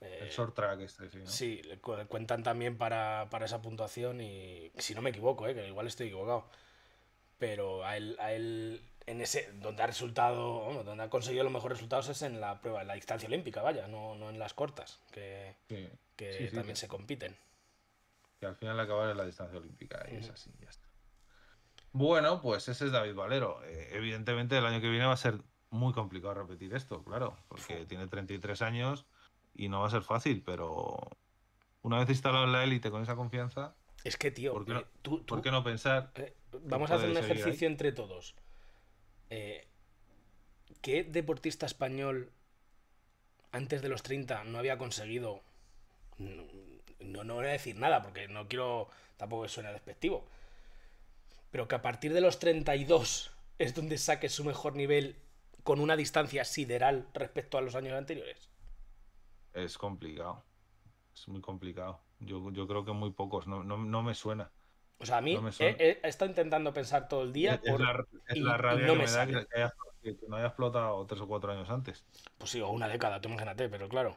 el eh, short track este, sí. Sí, cuentan también para, esa puntuación y si no me equivoco, eh, que igual estoy equivocado. Pero a él, a él en ese, donde ha resultado, donde ha conseguido los mejores resultados es en la prueba, en la distancia olímpica, vaya, no, en las cortas, que, también se compiten. Que al final acabar en la distancia olímpica, y eh, es así, ya está. Bueno, pues ese es David Valero. Eh, evidentemente el año que viene va a ser muy complicado repetir esto, claro, porque tiene 33 años y no va a ser fácil, pero una vez instalado en la élite con esa confianza... Es que, tío, ¿por qué, no, eh, pensar? Eh, vamos a hacer un ejercicio entre todos. Eh, ¿Qué deportista español antes de los 30 no había conseguido... No, no, voy a decir nada porque no quiero tampoco que suene despectivo. Pero que a partir de los 32 es donde saque su mejor nivel con una distancia sideral respecto a los años anteriores? Es complicado. Es muy complicado. Yo, creo que muy pocos. No, me suena. O sea, a mí eh, eh, he, estado intentando pensar todo el día. es la, no que no haya explotado tres o cuatro años antes. Pues sí, o una década, tú imagínate, pero claro.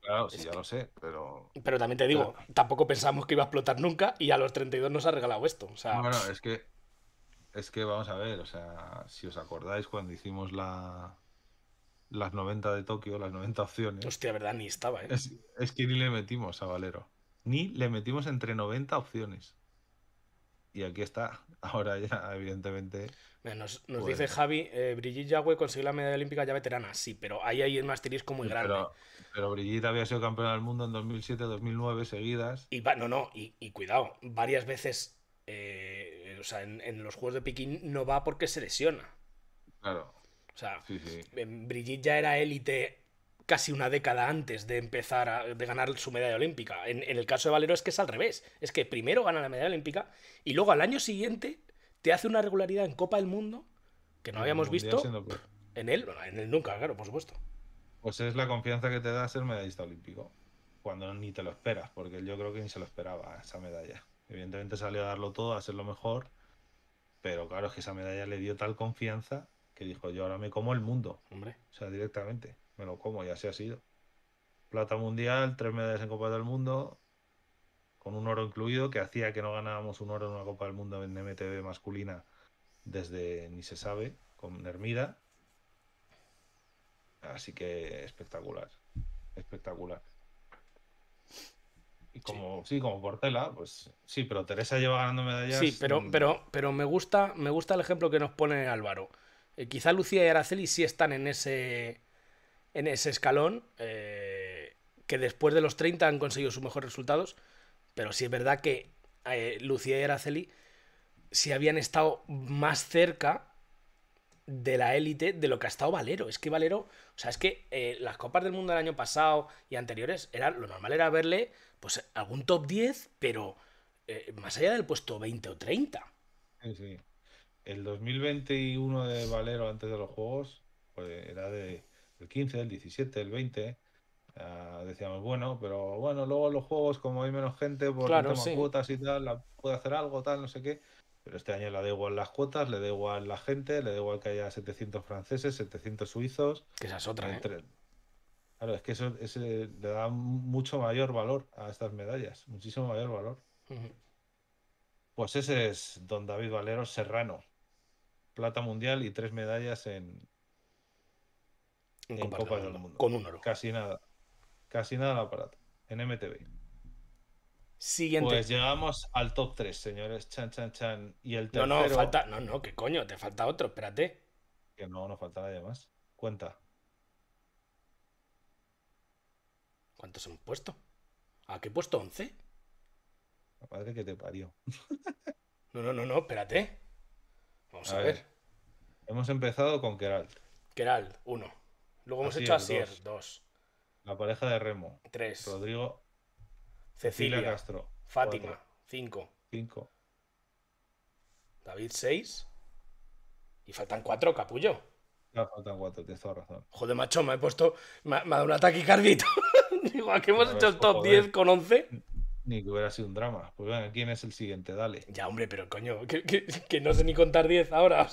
Claro, sí, ya lo sé, pero. Pero también te digo, tampoco pensamos que iba a explotar nunca y a los 32 nos ha regalado esto. O sea... Bueno, es que es que vamos a ver, o sea, si os acordáis cuando hicimos la, las 90 de Tokio, las 90 opciones. Hostia, verdad, ni estaba, ¿eh? Es, que ni le metimos a Valero. Ni le metimos entre 90 opciones. Y aquí está, ahora ya, evidentemente. nos, pues dice Javi, eh, Brigitte Yagüe consiguió la medalla olímpica ya veterana. Sí, pero ahí hay un asterisco muy grande. Pero, Brigitte había sido campeona del mundo en 2007, 2009 seguidas. Y va, no, no, y, cuidado, varias veces eh, en, los Juegos de Pekín no va porque se lesiona. Claro. O sea, Brigitte ya era élite casi una década antes de empezar a de ganar su medalla olímpica. En, el caso de Valero es que es al revés. Es que primero gana la medalla olímpica y luego al año siguiente te hace una regularidad en Copa del Mundo que no habíamos visto en él, en él nunca, claro, por supuesto. Pues es la confianza que te da ser medallista olímpico, cuando ni te lo esperas, porque yo creo que ni se lo esperaba esa medalla. Evidentemente salió a darlo todo, a lo mejor, pero claro, es que esa medalla le dio tal confianza que dijo, yo ahora me como el mundo. Hombre. O sea, directamente, me lo como y así ha sido. Plata mundial, tres medallas en Copa del Mundo, con un oro incluido, que hacía que no ganábamos un oro en una Copa del Mundo en MTV masculina desde ni se sabe, con Hermida. Así que espectacular, espectacular sí. como Portela, pues sí, pero Teresa lleva ganando medallas. Sí, pero, pero, pero me gusta, me gusta el ejemplo que nos pone Álvaro. Eh, quizá Lucía y Araceli sí están en ese. en ese escalón. Eh, que después de los 30 han conseguido sus mejores resultados. Pero sí es verdad que eh, Lucía y Araceli, si habían estado más cerca, de la élite de lo que ha estado Valero. Es que Valero, o sea, es que eh, las Copas del Mundo del año pasado y anteriores, era, lo normal era verle pues algún top 10, pero eh, más allá del puesto 20 o 30. Sí, sí. El 2021 de Valero antes de los Juegos pues, era de, del 15, el 17, el 20. decíamos, bueno, pero bueno, luego los juegos, como hay menos gente, por y tal, puede hacer algo, tal, no sé qué. Pero este año le da igual las cuotas, le da igual la gente, le da igual que haya 700 franceses, 700 suizos. Que esa es otra. ¿eh? Claro, es que eso le da mucho mayor valor a estas medallas, muchísimo mayor valor. Pues ese es don David Valero Serrano. Plata mundial y tres medallas en, Copa del Mundo. Con un oro. Casi nada. Casi nada al aparato. En MTV. Siguiente. Pues llegamos al top 3, señores. Chan, chan, chan. Y el tercero. No, no, falta. No, no, ¿qué coño, te falta otro, espérate. Que no, no falta nadie más. Cuenta. ¿Cuántos hemos puesto? ¿A qué he puesto 11? La madre que te parió. no, no, no, no, espérate. Vamos a, ver. Hemos empezado con Keralt. Keralt, 1. Luego hemos ah, hecho hecho Asier, 2. La pareja de Remo. 3. Rodrigo, Cecilia Castro. Fátima, 5. 5. David, 6. Y faltan 4, capullo. No, faltan 4, tienes toda razón. Joder, macho, me he puesto. Me ha, dado un ataque cardito. Digo, ¿a hemos hecho el top 10 con 11? Ni que hubiera sido un drama. Pues venga, ¿quién es el siguiente? Dale. Ya, hombre, pero coño, que, no sé ni contar 10 ahora.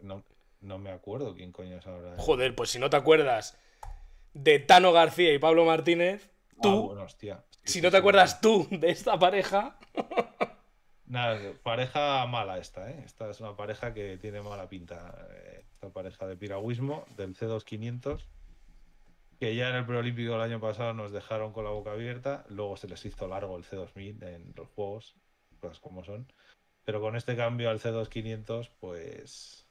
no me acuerdo quién coño es ahora. Eh. Joder, pues si no te acuerdas de Tano García y Pablo Martínez tú, ah, si no te acuerdas tú de esta pareja... Nada, pareja mala esta, ¿eh? Esta es una pareja que tiene mala pinta. Eh, esta pareja de piragüismo del C2500, que ya en el preolímpico del año pasado nos dejaron con la boca abierta, luego se les hizo largo el C2000 en los juegos, pues como son. Pero con este cambio al C2500, pues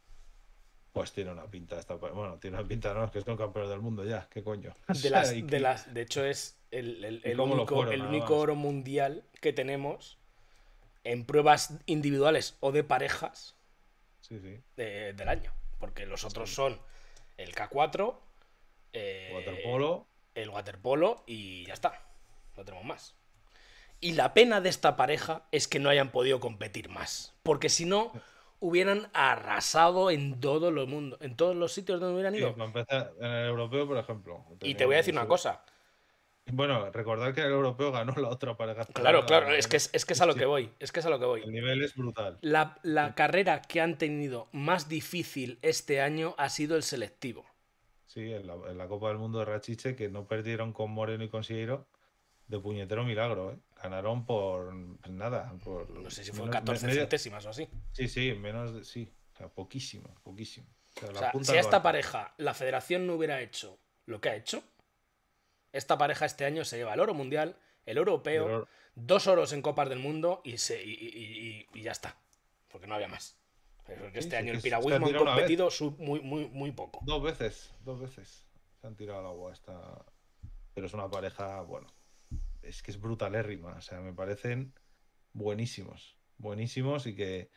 pues tiene una pinta esta. Bueno, tiene una pinta, no, es que campeón del mundo ya, qué coño. De las, de hecho, es el, el, único, oro mundial que tenemos en pruebas individuales o de parejas del año. Porque los otros son el K4, eh, el waterpolo y ya está. No tenemos más. Y la pena de esta pareja es que no hayan podido competir más. Porque si no, eh, hubieran arrasado en todo el mundo, en todos los sitios donde hubieran ido. en el europeo, por ejemplo. Y te voy a decir una cosa. Bueno, recordar que el europeo ganó la otra pareja. Claro, claro, es que es, a lo que voy. Es que a lo que voy. El nivel es brutal. La, carrera que han tenido más difícil este año ha sido el selectivo. Sí, en la, Copa del Mundo de Rachiche, que no perdieron con Moreno y con de puñetero milagro, ¿eh? Ganaron por pues nada. Por, no sé si fue 14 centésimas o así. Sí, sí, menos de, sí. O sea, poquísimo, poquísimo. O sea, si a esta pareja la federación no hubiera hecho lo que ha hecho, esta pareja este año se lleva el oro mundial, el europeo, dos oros en Copas del Mundo y, se, y, y, y, ya está. Porque no había más. Pero este año el piragüismo han competido sub, muy, muy, muy poco. Dos veces, dos veces se han tirado al agua esta. Pero es una pareja, bueno, es que es brutalérrima. O sea, me parecen buenísimos. Buenísimos y que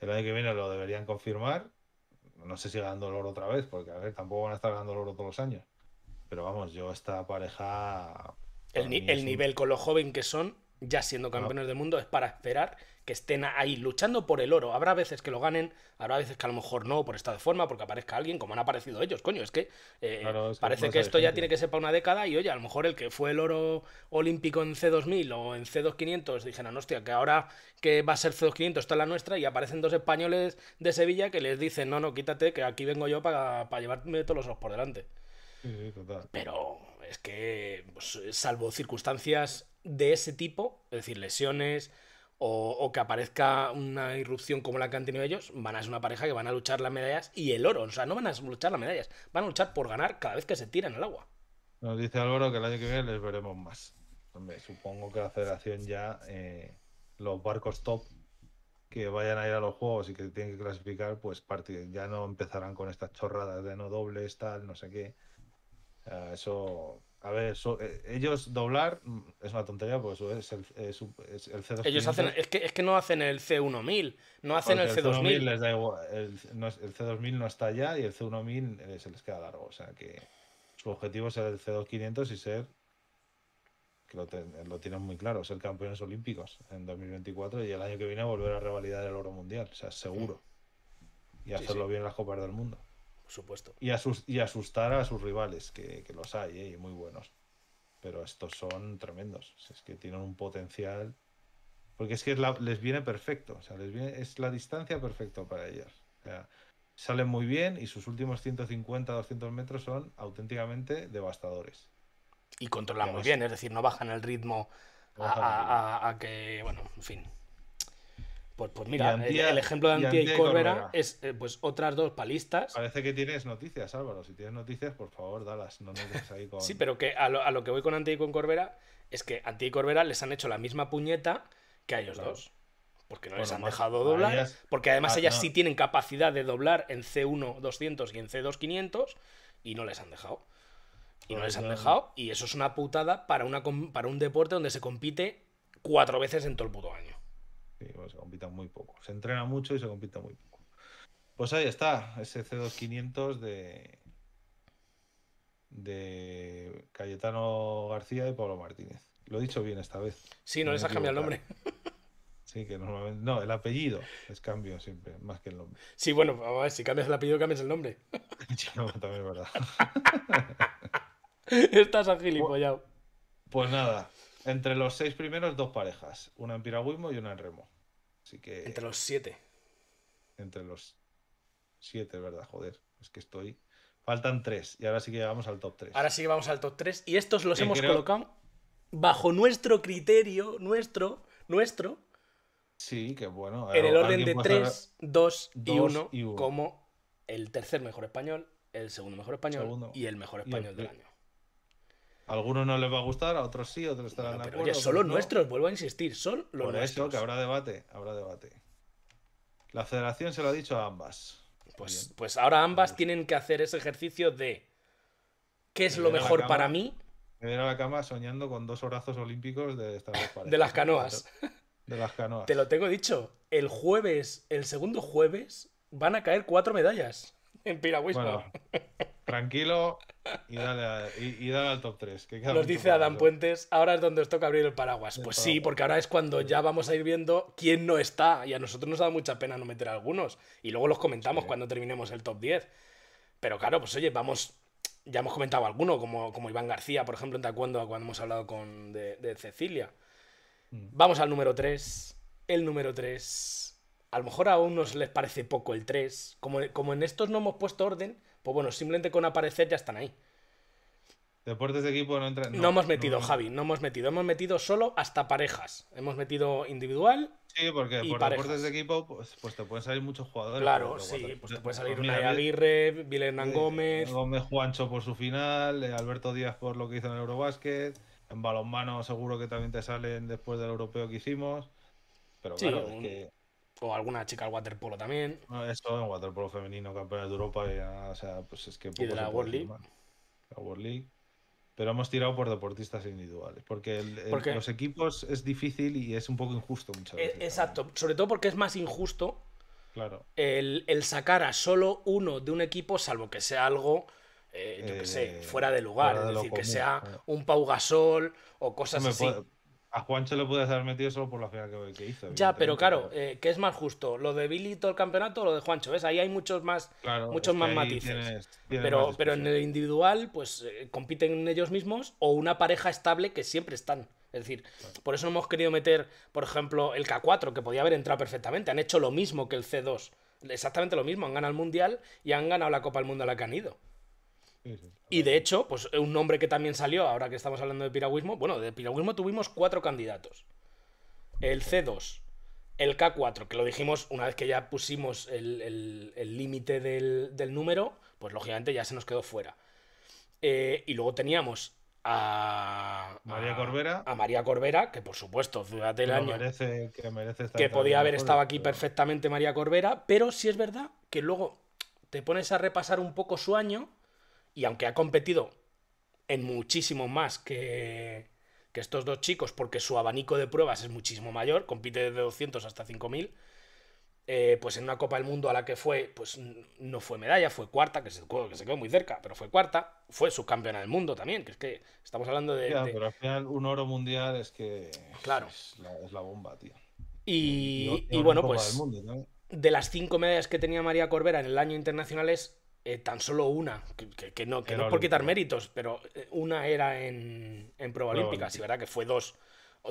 el año que viene lo deberían confirmar. No sé si ganando el oro otra vez, porque a ver, tampoco van a estar ganando el todos los años. Pero vamos, yo esta pareja. El, nivel con lo joven que son ya siendo campeones del mundo, es para esperar que estén ahí luchando por el oro. Habrá veces que lo ganen, habrá veces que a lo mejor no, por estado de forma, porque aparezca alguien, como han aparecido ellos, coño, es que eh, parece que, esto ya tiene que ser para una década y oye, a lo mejor el que fue el oro olímpico en C2000 o en C2500 dijeron, hostia, que ahora que va a ser C2500 está la nuestra y aparecen dos españoles de Sevilla que les dicen, no, no, quítate, que aquí vengo yo para, para llevarme todos los oros por delante. Pero es que, pues, salvo circunstancias de ese tipo, es decir, lesiones o, que aparezca una irrupción como la que han tenido ellos, van a ser una pareja que van a luchar las medallas y el oro. O sea, no van a luchar las medallas, van a luchar por ganar cada vez que se tiran al agua. Nos dice Álvaro que el año que viene les veremos más. supongo que la federación ya, eh, los barcos top que vayan a ir a los juegos y que tienen que clasificar, pues ya no empezarán con estas chorradas de no dobles, tal, no sé qué eh, eso, a ver, eh, ellos doblar mm, es una tontería porque es el, es, C2500. Ellos hacen, es que, es que no hacen el C1000, no hacen el C2000. El, C2000 les da igual, el, no, c no está ya y el C1000 eh, se les queda largo, o sea que su objetivo es el C2500 y ser que lo, tienen muy claro, ser campeones olímpicos en 2024 y el año que viene volver a revalidar el oro mundial, o sea, seguro. Y hacerlo bien en las copas del mundo supuesto. Y, asustar a sus rivales, que, los hay, eh, y muy buenos. Pero estos son tremendos. Es que tienen un potencial. Porque es que les viene perfecto. es la distancia perfecta para ellos. salen muy bien y sus últimos 150, 200 metros son auténticamente devastadores. Y controlan muy bien, es decir, no bajan el ritmo a que, bueno, en fin. Pues, pues mira, el, ejemplo de Antía y, Corbera, es eh, pues otras dos palistas. Parece que tienes noticias, Álvaro. Si tienes noticias, por favor, dalas. No ahí con. sí, pero que a lo, que voy con Antía y con Corbera es que Antía y Corbera les han hecho la misma puñeta que a ellos dos. Porque no les han dejado doblar. porque además ellas sí tienen capacidad de doblar en C1 200 y en C2 500 y no les han dejado. Y no pues les han dejado. Y eso es una putada para, una, para un deporte donde se compite cuatro veces en todo el puto año se compita muy poco. Se entrena mucho y se compita muy poco. Pues ahí está, ese C2500 de, de Cayetano García y Pablo Martínez. Lo he dicho bien esta vez. Sí, no, les has cambiado el nombre. Sí, que normalmente. No, el apellido es cambio siempre, más que el nombre. Sí, bueno, a ver, si cambias el apellido, cambias el nombre. también es verdad. Estás agilipollado. pues nada, entre los seis primeros, dos parejas. Una en piragüismo y una en remo. Así que. Entre los siete. Entre los siete, ¿verdad? Joder, es que estoy. Faltan tres. Y ahora sí que vamos al top tres Ahora sí que vamos al top tres Y estos los hemos colocado bajo nuestro criterio, nuestro, nuestro. Sí, que bueno. En el orden de tres dos y uno como el tercer mejor español, el segundo mejor español y el mejor español del año algunos no les va a gustar, a otros sí, otros estarán de acuerdo. Oye, solo pues nuestros, vuelvo a insistir, son los Por nuestros. eso que habrá debate, habrá debate. La federación se lo ha dicho a ambas. Pues, pues ahora ambas tienen que hacer ese ejercicio de qué es lo mejor para mí. Me voy a la cama soñando con dos brazos olímpicos de estas dos De las canoas. De las canoas. Te lo tengo dicho. El jueves, el segundo jueves, van a caer cuatro medallas en piragüismo. Bueno, tranquilo, y dale, y, al top 3. Nos dice Adán Puentes, ahora es donde os toca abrir el paraguas. Pues sí, porque ahora es cuando ya vamos a ir viendo quién no está. Y a nosotros nos da mucha pena no meter a algunos. Y luego los comentamos cuando terminemos el top 10. Pero claro, pues oye, vamos. Ya hemos comentado alguno, como, como Iván García, por ejemplo, en Taekwondo, cuando hemos hablado con, de, Cecilia. Mm. Vamos al número 3. El número 3. A lo mejor a unos les parece poco el 3. Como, como en estos no hemos puesto orden, pues bueno, simplemente con aparecer ya están ahí. Deportes de equipo no entran. No, hemos metido, Javi, no hemos metido. Hemos metido solo hasta parejas. Hemos metido individual. Sí, porque por deportes de equipo, pues, pues, te pueden salir muchos jugadores. Claro, sí, pues te puede salir pues Unai Aguirre, eh, Gómez. Gómez Juancho por su final, eh, Alberto Díaz por lo que hizo en el Eurobásquet. En balonmano seguro que también te salen después del europeo que hicimos. Pero claro, es que o alguna chica al waterpolo también. No, ah, eso, en waterpolo femenino, campeona de Europa, o sea, pues es que. y de la World League. La World League. Pero hemos tirado por deportistas individuales, porque, los equipos es difícil y es un poco injusto muchas e, veces. Exacto, sobre todo porque es más injusto claro. el, sacar a solo uno de un equipo, salvo que sea algo, eh, yo que sé, eh, fuera de lugar, es decir, que sea un paugasol o cosas así. A Juancho le puede haber metido solo por la final que, hizo. Ya, pero claro, eh, ¿qué es más justo? ¿Lo de Billy todo el campeonato o lo de Juancho? ¿Ves? Ahí hay muchos más, muchos más matices. pero, pero en el individual, pues eh, compiten ellos mismos o una pareja estable que siempre están. Es decir, por eso hemos querido meter, por ejemplo, el K4, que podía haber entrado perfectamente. Han hecho lo mismo que el C2. Exactamente lo mismo. Han ganado el Mundial y han ganado la Copa del Mundo a la que han ido. Y de hecho, pues un nombre que también salió, ahora que estamos hablando de piragüismo, bueno, de piragüismo tuvimos cuatro candidatos. El C2, el K4, que lo dijimos una vez que ya pusimos el límite del, número, pues lógicamente ya se nos quedó fuera. Eh, y luego teníamos a, María Corbera. A, María Corbera, que por supuesto, durante el año. que, podía haber estado aquí perfectamente María Corbera, pero si es verdad que luego te pones a repasar un poco su año y aunque ha competido en muchísimo más que, estos dos chicos, porque su abanico de pruebas es muchísimo mayor, compite desde 200 hasta 5000, eh, pues en una Copa del Mundo a la que fue, pues no fue medalla, fue cuarta, que se, que se quedó muy cerca, pero fue cuarta, fue subcampeona del mundo también, que es que estamos hablando de, Pero al final un oro mundial es que... Claro. Es la, bomba, tío. Y, bueno, pues de las cinco medallas que tenía María Corbera en el año internacional es... Eh, tan solo una, que, no, que por quitar méritos, pero eh, una era en, en Olímpica, sí, verdad que fue dos,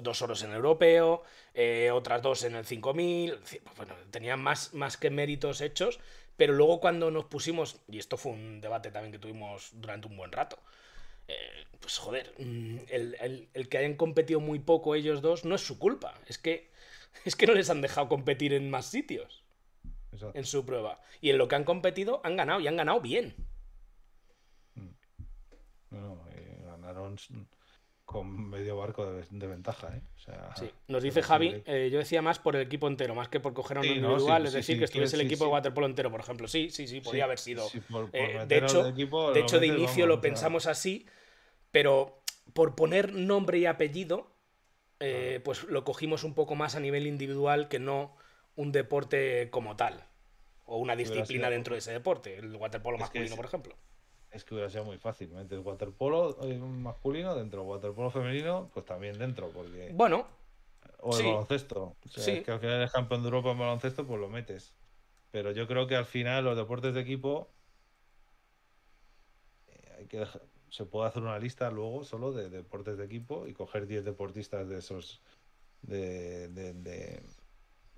dos oros en europeo, eh, otras dos en el 5000, pues bueno, tenían más, más que méritos hechos, pero luego cuando nos pusimos, y esto fue un debate también que tuvimos durante un buen rato, pues joder, mm, el, el que hayan competido muy poco ellos dos no es su culpa, es que, es que no les han dejado competir en más sitios en su prueba. Y en lo que han competido han ganado y han ganado bien. Mm. ganaron con medio barco de, ventaja. ¿eh? sí, nos dice Javi, eh, yo decía más por el equipo entero, más que por coger a un individual, es pues decir, que estuviese el equipo de waterpolo entero, por ejemplo. Sí, sí, sí, podría haber sido. Eh, de hecho, de, inicio lo pensamos así, pero por poner nombre y apellido, pues lo cogimos un poco más a nivel individual que no un deporte como tal o una disciplina dentro de ese deporte, el waterpolo masculino, por ejemplo. Es que hubiera sido muy fácil, el waterpolo eh, masculino dentro, del waterpolo femenino, pues también dentro, porque... Bueno. O el baloncesto. que al final eres campeón de Europa en baloncesto, pues lo metes. Pero yo creo que al final los deportes de equipo... Eh, hay que Se puede hacer una lista luego solo de deportes de equipo y coger 10 deportistas de esos... de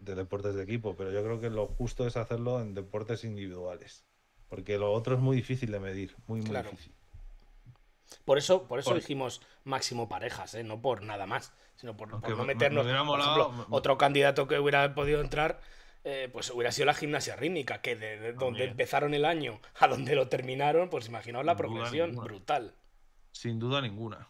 de deportes de equipo, pero yo creo que lo justo es hacerlo en deportes individuales, porque lo otro es muy difícil de medir, muy, muy difícil. Por eso, por eso dijimos máximo parejas, ¿eh? no por nada más, sino por, no meternos. otro candidato que hubiera podido entrar, eh, pues hubiera sido la gimnasia rítmica, que de, donde empezaron el año a donde lo terminaron, pues imaginaos la progresión brutal. Sin duda ninguna.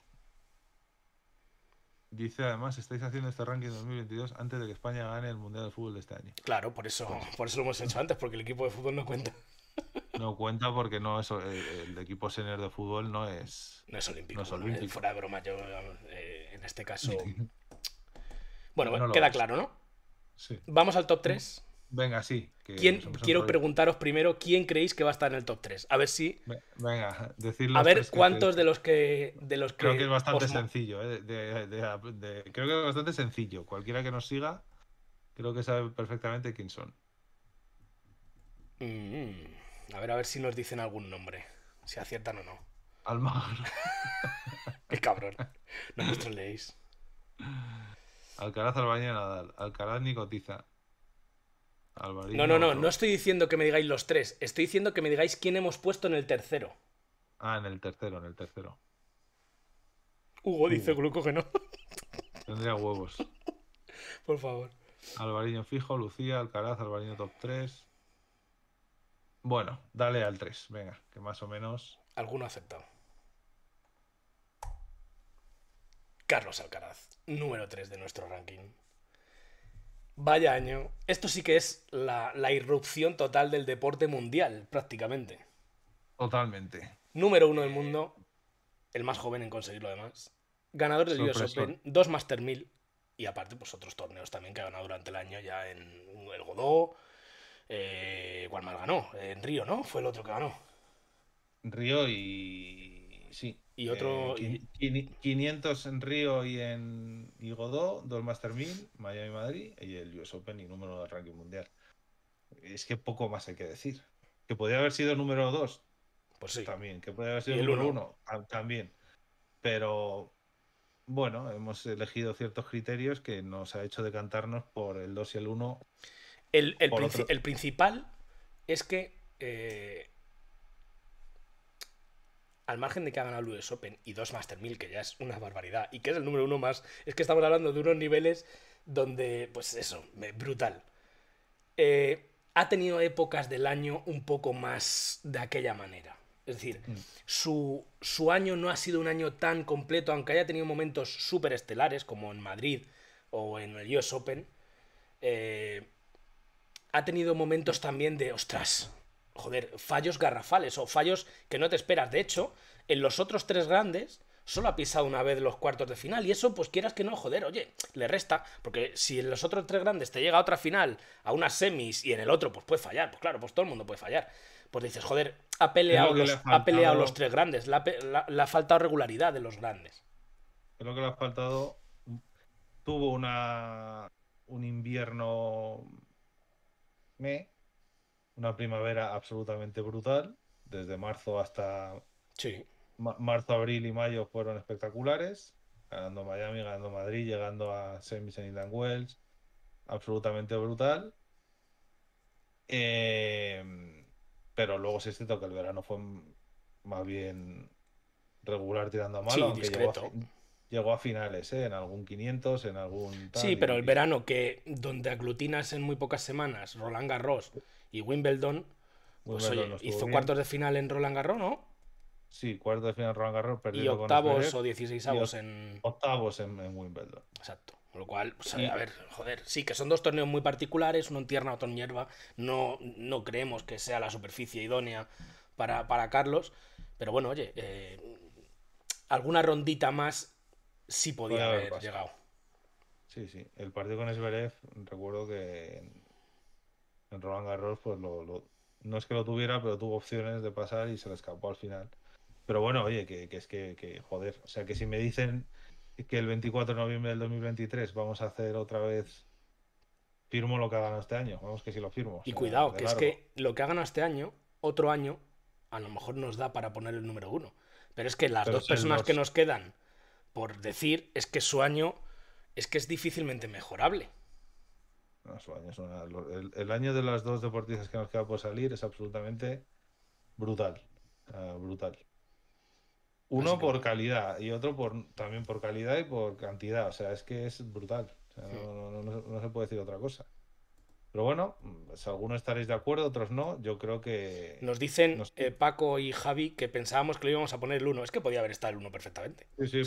Dice además, estáis haciendo este ranking 2022 antes de que España gane el Mundial de Fútbol de este año. Claro, por eso, pues por eso lo hemos hecho antes, porque el equipo de fútbol no cuenta. No cuenta porque no es, eh, el, equipo senior de fútbol no es, no es olímpico. No es fuera de broma, yo eh, en este caso. Bueno, bueno, queda claro, ¿no? Sí. Vamos al top 3. Venga, sí. quiero preguntaros primero quién creéis que va a estar en el top 3. A ver si. Venga, decirlo. A ver cuántos de los que. De los creo que es bastante sencillo. ¿eh? creo que es bastante sencillo. Cualquiera que nos siga, creo que sabe perfectamente quién son. Mm, a ver, a ver si nos dicen algún nombre. Si aciertan o no. Almagro. Qué cabrón. No nos troleéis. Alcaraz Albaña Nadal. Alcaraz Nicotiza no, no, no, no estoy diciendo que me digáis los tres. Estoy diciendo que me digáis quién hemos puesto en el tercero. Ah, en el tercero, en el tercero. Hugo, dice Gluco que no. Tendría huevos. Por favor. Alvarino fijo, Lucía, Alcaraz, Alvarino top 3. Bueno, dale al 3, venga, que más o menos. Alguno aceptado. Carlos Alcaraz, número 3 de nuestro ranking. Vaya año. Esto sí que es la, irrupción total del deporte mundial, prácticamente. Totalmente. Número uno del eh, mundo, el más joven en conseguirlo además. Ganador del US Open, dos Master 1000 y aparte pues otros torneos también que ha ganado durante el año ya en el Godó. Eh, ganó? En Río, ¿no? Fue el otro que ganó. Río y... sí. Y otro. 500 eh, en Río y en y Godó, dos Master 1000, Miami Madrid y el US Open y número de ranking mundial. Es que poco más hay que decir. Que podría haber sido número 2. Pues sí. También. Que podría haber sido número 1. Ah, también. Pero bueno, hemos elegido ciertos criterios que nos ha hecho decantarnos por el 2 y el 1. El, principal es que eh, al margen de que ha ganado el US Open y dos Master 1000, que ya es una barbaridad, y que es el número uno más, es que estamos hablando de unos niveles donde, pues eso, brutal. Eh, ha tenido épocas del año un poco más de aquella manera. Es decir, mm. su, su, año no ha sido un año tan completo, aunque haya tenido momentos súper estelares, como en Madrid o en el US Open. Eh, ha tenido momentos también de, ostras, joder, fallos garrafales o fallos que no te esperas. De hecho, en los otros tres grandes solo ha pisado una vez los cuartos de final y eso, pues quieras que no, joder, oye, le resta, porque si en los otros tres grandes te llega a otra final, a unas semis y en el otro, pues puede fallar, pues claro, pues todo el mundo puede fallar. Pues dices, joder, ha peleado, los, ha peleado los tres grandes, la, falta ha faltado regularidad de los grandes. Creo que le ha faltado, tuvo una un invierno... Me una primavera absolutamente brutal, desde marzo hasta... Sí. marzo, abril y mayo fueron espectaculares, ganando Miami, ganando Madrid, llegando a semis en Wells, absolutamente brutal. Em, pero luego se es cierto que el verano fue más bien regular tirando a malo, llegó a, finales, ¿eh? en algún 500, en algún... sí, pero el verano que donde aglutinas en muy pocas semanas Roland Garros y Wimbledon, pues, hizo cuartos de final en Roland Garros, ¿no? Sí, cuartos de final en Roland Garros, perdido Y octavos o dieciséisavos en. Octavos en, Wimbledon. Exacto. Con lo cual, pues, a ver, joder, sí, que son dos torneos muy particulares, uno en tierra, otro en hierba. No, no creemos que sea la superficie idónea para, Carlos. Pero bueno, oye, eh, alguna rondita más sí podía haber, llegado. Sí, sí. El partido con Esberev, recuerdo que en Roland Garros, pues lo, no es que lo tuviera, pero tuvo opciones de pasar y se le escapó al final. Pero bueno, oye, que, es que, joder, o sea, que si me dicen que el 24 de noviembre del 2023 vamos a hacer otra vez, firmo lo que hagan este año, vamos que si lo firmo. Y cuidado, que es que lo que hagan este año, otro año, a lo mejor nos da para poner el número uno. Pero es que las dos personas que nos quedan por decir es que su año es que es difícilmente mejorable el, año de las dos deportistas que nos queda por salir es absolutamente brutal. Eh, brutal. Uno por calidad y otro por también por calidad y por cantidad. O sea, es que es brutal. no, se puede decir otra cosa. Pero bueno, si pues algunos estaréis de acuerdo, otros no. Yo creo que. Nos dicen eh, Paco y Javi que pensábamos que lo íbamos a poner el 1. Es que podía haber estado el 1 perfectamente. Sí,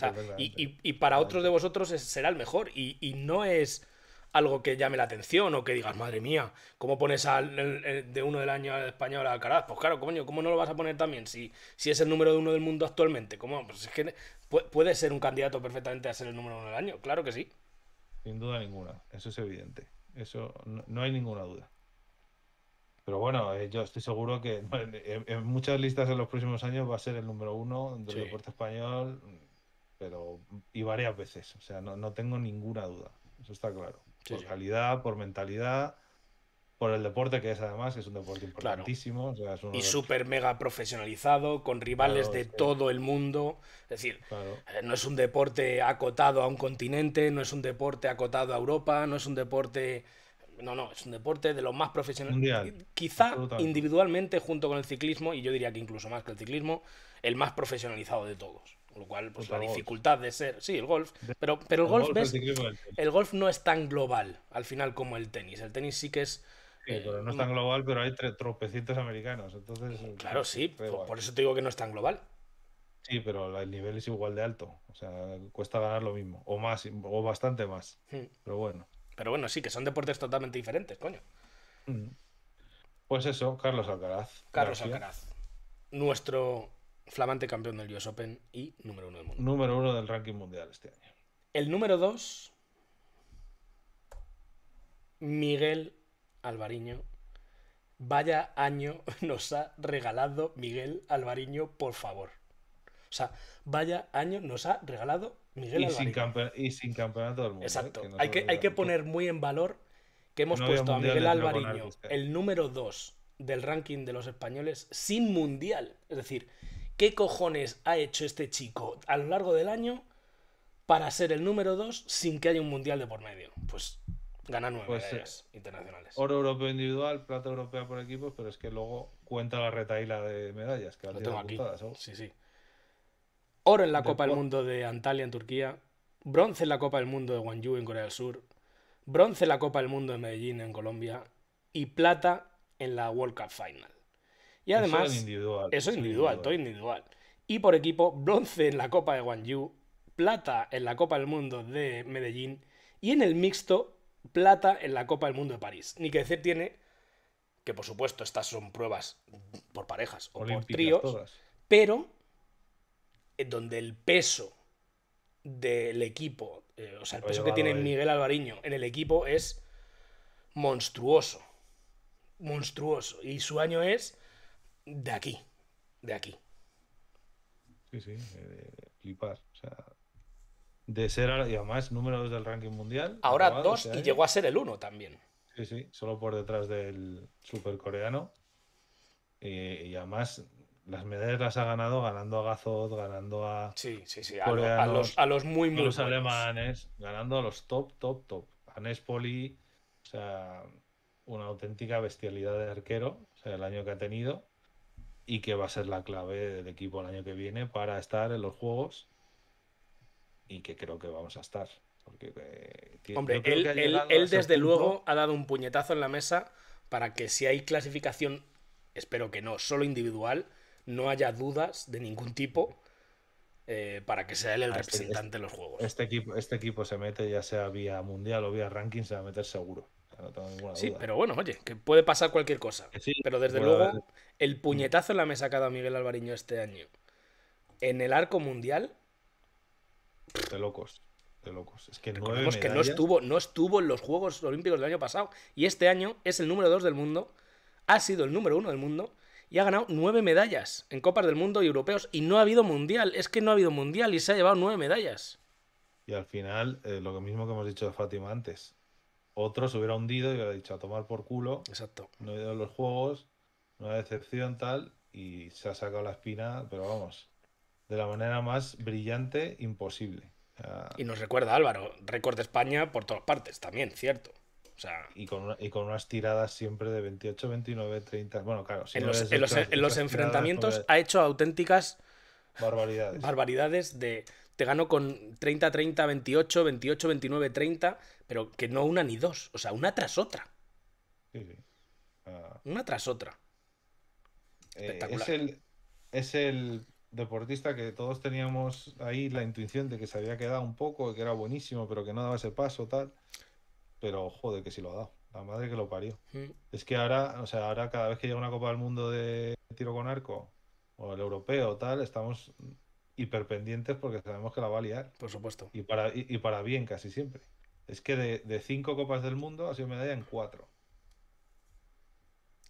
Y, para otros de vosotros será el mejor. Y, y no es algo que llame la atención o que digas, madre mía, ¿cómo pones al, de uno del año al español a Alcaraz? Pues claro, coño, ¿cómo no lo vas a poner también si, si es el número de uno del mundo actualmente? ¿Cómo? Pues es que puede ser un candidato perfectamente a ser el número uno del año, claro que sí. Sin duda ninguna, eso es evidente, eso no, hay ninguna duda. Pero bueno, eh, yo estoy seguro que en, muchas listas en los próximos años va a ser el número uno del deporte español, pero y varias veces, o sea, no, no tengo ninguna duda, eso está claro por calidad, por mentalidad, por el deporte que es además, es un deporte importantísimo. y super súper mega profesionalizado, con rivales de todo el mundo. Es decir, eh, no es un deporte acotado a un continente, no es un deporte acotado a Europa, no es un deporte... No, no, es un deporte de los más profesionales. Eh, quizá individualmente junto con el ciclismo, y yo diría que incluso más que el ciclismo, el más profesionalizado de todos. Con lo cual, pues, pues la dificultad de ser. Sí, el golf. Pero, pero el, golf, el golf no es tan global al final como el tenis. El tenis sí que es. Sí, eh, pero no es tan global, pero hay tropecitos americanos. Entonces, eh, eh, claro, sí, por, eso te digo que no es tan global. Sí, pero el nivel es igual de alto. O sea, cuesta ganar lo mismo. O más, o bastante más. Hmm. Pero bueno. Pero bueno, sí, que son deportes totalmente diferentes, coño. Hmm. Pues eso, Carlos Alcaraz. Carlos Alcaraz. Nuestro flamante campeón del US Open y número uno del mundo. Número uno del ranking mundial este año. El número dos, Miguel Alvariño. Vaya año nos ha regalado Miguel Alvariño, por favor. O sea, vaya año nos ha regalado Miguel y Alvariño. Sin y sin campeonato del mundo. ¿eh? Exacto. hay, que, hay que poner muy en valor que hemos puesto a Miguel Alvariño, el número dos del ranking de los españoles, sin mundial. Es decir, ¿Qué cojones ha hecho este chico a lo largo del año para ser el número 2 sin que haya un mundial de por medio? Pues gana nueve pues, medallas eh, internacionales. Oro europeo individual, plata europea por equipos, pero es que luego cuenta la retaíla de medallas que Lo tengo aquí. Sí, sí. Oro en la Copa del Mundo de Antalya en Turquía, bronce en la Copa del Mundo de Guangzhou en Corea del Sur, bronce en la Copa del Mundo de Medellín en Colombia y plata en la World Cup Final. Y además. Eso es individual. Eso individual, todo individual. Y por equipo, bronce en la Copa de Guangzhou, plata en la Copa del Mundo de Medellín y en el mixto, plata en la Copa del Mundo de París. Ni que decir tiene que, por supuesto, estas son pruebas por parejas o por tríos, pero donde el peso del equipo, eh, o sea, el peso que tiene eh. Miguel Alvariño en el equipo es monstruoso. Monstruoso. Y su año es de aquí, de aquí. Sí, sí, flipar. Eh, o sea, de ser, y además, número 2 del ranking mundial. Ahora 2 este y llegó a ser el 1 también. Sí, sí, solo por detrás del supercoreano. Y, eh, y además, las medallas las ha ganado ganando a Gazot, ganando a. Sí, a, los, muy, muy. alemanes, ganando a los top, top, top. A Nespoli, o sea, una auténtica bestialidad de arquero, o sea, el año que ha tenido y que va a ser la clave del equipo el año que viene para estar en los juegos y que creo que vamos a estar. Porque, eh, Hombre, él, desde luego ha dado un puñetazo en la mesa para que si hay clasificación, espero que no, solo individual, no haya dudas de ningún tipo eh, para que sea él el ah, este, este representante de los juegos. Este equipo, este equipo se mete ya sea vía mundial o vía ranking, se va a meter seguro. Sí, pero bueno, oye, que puede pasar cualquier cosa. pero desde luego, el puñetazo en la mesa que ha dado Miguel Alvariño este año en el arco mundial. De locos, de locos. Es que, recordemos que no, estuvo, no estuvo en los Juegos Olímpicos del año pasado y este año es el número 2 del mundo, ha sido el número 1 del mundo y ha ganado nueve medallas en Copas del Mundo y europeos y no ha habido mundial. Es que no ha habido mundial y se ha llevado nueve medallas. Y al final, eh, lo mismo que hemos dicho de Fátima antes, otros hubiera hundido y hubiera dicho a tomar por culo. Exacto. No he ido a los juegos, una decepción tal, y se ha sacado la espina, pero vamos, de la manera más brillante imposible. Y nos recuerda Álvaro, récord de España por todas partes, también, cierto. y, con unas tiradas siempre de 28, 29, 30. Bueno, claro. Si en, los, en, los, enfrentamientos ha hecho auténticas barbaridades. barbaridades de te gano con 30, 30, 28, 28, 29, 30, pero que no una ni dos, o sea, una tras otra. Sí, sí. Ah. Una tras otra. Eh, Espectacular. es, el, deportista que todos teníamos ahí la intuición de que se había quedado un poco, que era buenísimo, pero que no daba ese paso, tal. Pero joder, que sí lo ha dado. La madre que lo parió. Mm. Es que ahora, o sea, ahora cada vez que llega una Copa del Mundo de tiro con arco, o el europeo, tal, estamos hiperpendientes porque sabemos que la va a liar. Por supuesto. Y para, y, para bien casi siempre. Es que de, cinco copas del mundo ha sido medalla en cuatro.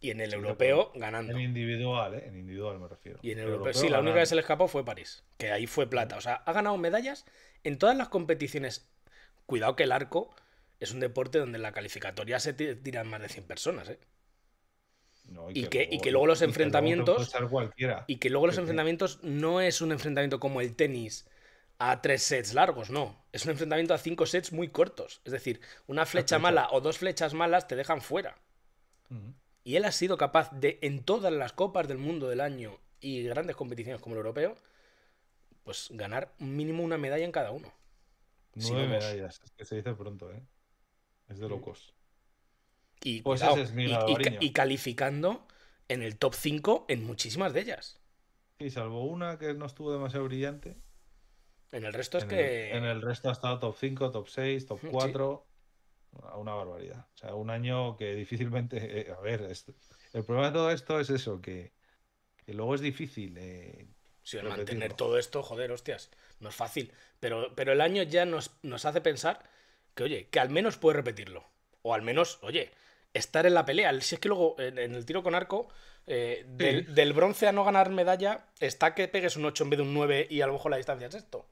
Y en el europeo ganando. En individual, ¿eh? En individual me refiero. Y en el, europeo, sí, la única que se le escapó fue París, que ahí fue plata. O sea, ha ganado medallas en todas las competiciones. Cuidado que el arco es un deporte donde en la calificatoria se tiran más de 100 personas, ¿eh? y, que, luego, los enfrentamientos. y que luego los enfrentamientos no es un enfrentamiento como el tenis a tres sets largos, no. Es un enfrentamiento a cinco sets muy cortos. Es decir, una flecha mala o dos flechas malas te dejan fuera. Y él ha sido capaz de, en todas las copas del mundo del año y grandes competiciones como el europeo, pues ganar mínimo una medalla en cada uno. Nueve medallas, es que se dice pronto, ¿eh? Es de locos. Pues y, calificando en el top 5 en muchísimas de ellas. y salvo una que no estuvo demasiado brillante. En el resto es que. en el resto ha estado top 5, top 6, top 4. Una barbaridad. O sea, un año que difícilmente. Eh, a ver, el problema de todo esto es eso, que, luego es difícil. Eh, sí, mantener todo esto, joder, hostias. No es fácil. Pero, pero el año ya nos, nos hace pensar que, oye, que al menos puede repetirlo. O al menos, oye, estar en la pelea. Si es que luego en, el tiro con arco, eh, del, bronce a no ganar medalla, está que pegues un 8 en vez de un 9 y a lo mejor la distancia es esto.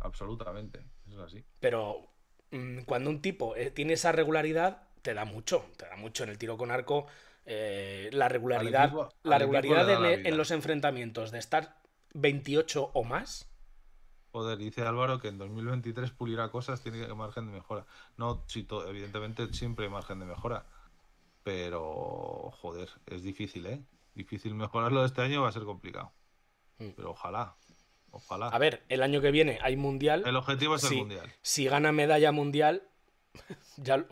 Absolutamente, es así. Pero mm, cuando un tipo eh, tiene esa regularidad, te da mucho, te da mucho en el tiro con arco. Eh, la regularidad, la regularidad e, en, los enfrentamientos de estar 28 o más. Joder, dice Álvaro que en 2023 pulirá cosas, tiene que margen de mejora. No, evidentemente siempre hay margen de mejora pero, joder, es difícil, ¿eh? Difícil mejorarlo de este año va a ser complicado. Hmm. Pero ojalá, ojalá. A ver, el año que viene hay mundial. El objetivo es el mundial. Si gana medalla mundial, ya,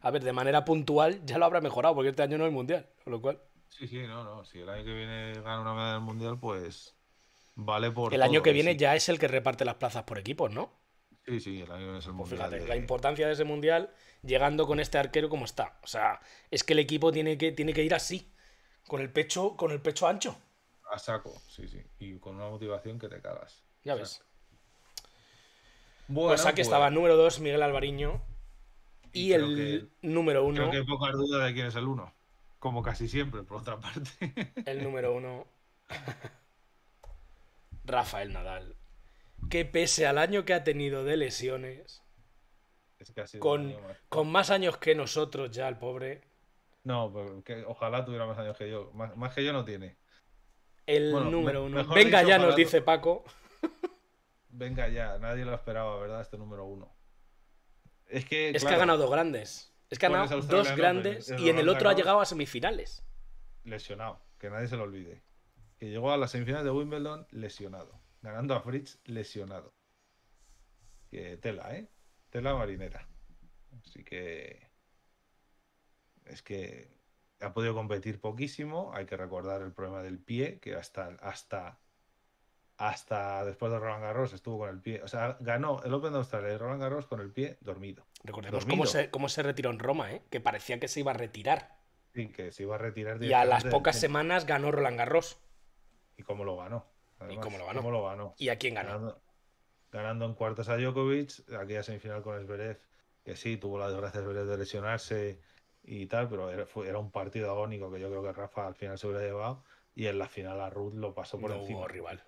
a ver, de manera puntual ya lo habrá mejorado, porque este año no hay mundial, con lo cual. Sí, sí, no, no. Si el año que viene gana una medalla mundial, pues vale por. El año que viene ya es el que reparte las plazas por equipos, ¿no? Sí, sí, el año es el pues mundial. Fíjate, la importancia de ese mundial llegando con este arquero como está. O sea, es que el equipo tiene que, tiene que ir así, con el pecho, con el pecho ancho. A saco, sí, sí. Y con una motivación que te cagas. Ya ves. Pues bueno, pues aquí estaba número 2, Miguel Alvariño. Y, el número 1. Creo que hay pocas dudas de quién es el 1. Como casi siempre, por otra parte. El número 1. Rafael Nadal que pese al año que ha tenido de lesiones, con, más. años que nosotros ya, el pobre. No, ojalá tuviera más años que yo. Más, que yo no tiene. El número uno. Venga ya, nos dice Paco. Venga ya, nadie lo esperaba, ¿verdad? Este número uno. Es que, es que ha ganado grandes. Es que ha ganado dos grandes y en el otro ha llegado a semifinales. Lesionado, que nadie se lo olvide. Que llegó a las semifinales de Wimbledon lesionado ganando a Fritz lesionado. Que tela, ¿eh? Tela marinera. Así que es que ha podido competir poquísimo. Hay que recordar el problema del pie, que hasta, hasta, hasta después de Roland Garros estuvo con el pie. O sea, ganó el Open de Australia y Roland Garros con el pie dormido. Recordemos Cómo, se, cómo se retiró en Roma, ¿eh? que parecía que se iba a retirar. Sí, que se iba a retirar. Y a las pocas semanas ganó Roland Garros. ¿Y cómo lo ganó? ¿Y cómo lo ganó? ¿Y a quién ganó? Ganando, ganando en cuartos a Djokovic, aquella semifinal con Esberev, que sí, tuvo la desgracia de lesionarse y tal, pero era, un partido agónico que yo creo que Rafa al final se hubiera llevado y en la final a Ruth lo pasó por encima. rival.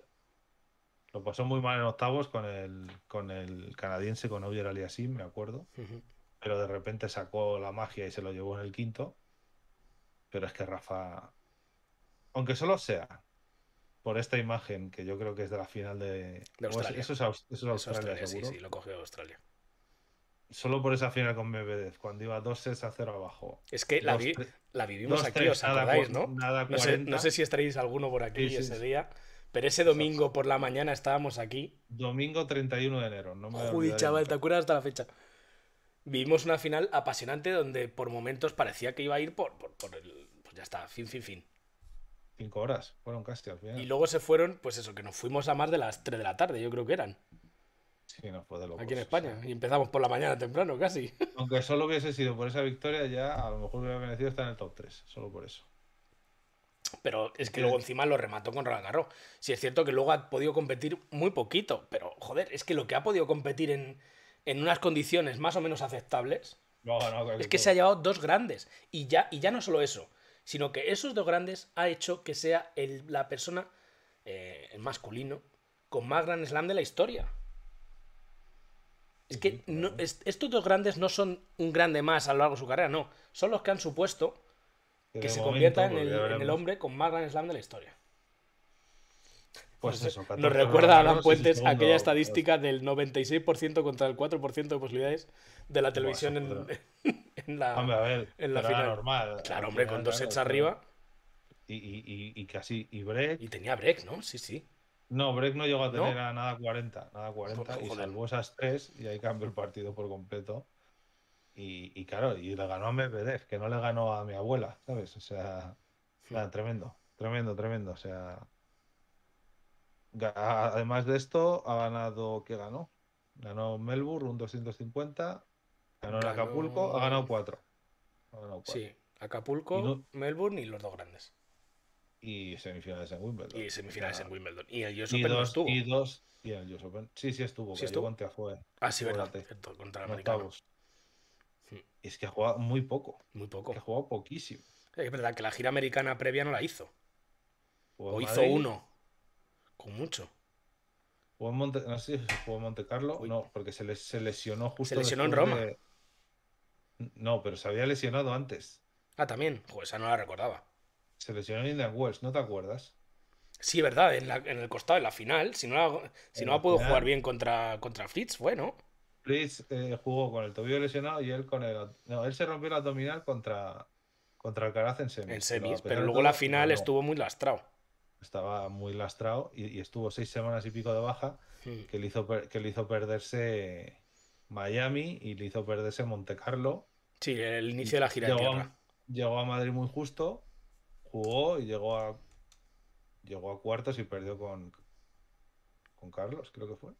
Lo pasó muy mal en octavos con el, con el canadiense, con Oyer Aliasim, me acuerdo. Pero de repente sacó la magia y se lo llevó en el quinto. Pero es que Rafa, aunque solo sea por esta imagen que yo creo que es de la final de, Australia. Eso es, Australia, Sí, sí, lo cogió Australia. Solo por esa final con Medvedev, cuando iba 2 sets a 0 abajo. Es que la, vivimos aquí, os acordáis, ¿no? no, sé, no, sé, si estaréis alguno por aquí ese día, pero ese domingo por la mañana estábamos aquí. Domingo 31 de enero, no me acuerdo. Uy, chaval, te acuerdas hasta la fecha. Vivimos una final apasionante donde por momentos parecía que iba a ir por, por, por el. Pues ya está, fin, fin, fin. Cinco horas fueron casi al final. Y luego se fueron, pues eso, que nos fuimos a más de las 3 de la tarde, yo creo que eran. Sí, nos de Aquí en España. Y empezamos por la mañana temprano, casi. Aunque solo hubiese sido por esa victoria, ya a lo mejor hubiera merecido estar en el top 3, solo por eso. Pero es que luego encima lo remató con Roland Si es cierto que luego ha podido competir muy poquito, pero joder, es que lo que ha podido competir en, unas condiciones más o menos aceptables es que se ha llevado dos grandes. Y ya, y ya no solo eso, sino que esos dos grandes ha hecho que sea el, la persona, eh, el masculino, con más gran Slam de la historia. Es que estos dos grandes no son un grande más a lo largo de su carrera, no. Son los que han supuesto que se convierta en el, hombre con más gran Slam de la historia. Pues nos pues recuerda a los Puentes aquella estadística del 96% contra el 4% de posibilidades de la televisión en, la, final. Normal, claro, hombre, con dos sets arriba. Y, casi, y Breck. Y tenía Breck, ¿no? Sí, sí. No, Breck no llegó a tener a nada 40, nada 40, y salvó esas tres y ahí cambió el partido por completo. Y, claro, y le ganó a Medvedev, que no le ganó a mi abuela, ¿sabes? O sea, tremendo, tremendo, tremendo. O sea, Además de esto, ha ganado, ¿qué ganó? Ganó Melbourne un 250, ganó, el Acapulco, ha ganado cuatro. Sí, Acapulco, Melbourne y los dos grandes. Y semifinales en Wimbledon. Y semifinales en Wimbledon. Y el US Open no estuvo. Y dos, y el Sí, sí estuvo. Sí estuvo. Contra fue. Ah, sí, verdad. contra el sí. Hmm. Es que ha jugado muy poco. Muy poco. ha jugado poquísimo. Es verdad que la gira americana previa no la hizo. o hizo uno mucho. Jugó en Monte, no sé en Monte Carlo, no, porque se, les, lesionó justo. Se lesionó en Roma. No, pero se había lesionado antes. Ah, también. Joder, esa no la recordaba. Se lesionó en Indian Wells, ¿no te acuerdas? Sí, verdad, en, el costado, en la final. Si no ha si no jugar bien contra, contra Fritz, bueno. Fritz eh, jugó con el tobillo lesionado y él con el. No, él se rompió la abdominal contra, contra Alcaraz en semis. En semis, pero, luego la final estuvo muy lastrado estaba muy lastrado y, estuvo seis semanas y pico de baja que, le hizo que le hizo perderse Miami y le hizo perderse Monte Carlo. Sí, el inicio de la gira. Llegó, a, llegó a Madrid muy justo, jugó y llegó a llegó a cuartos y perdió con con Carlos, creo que fue.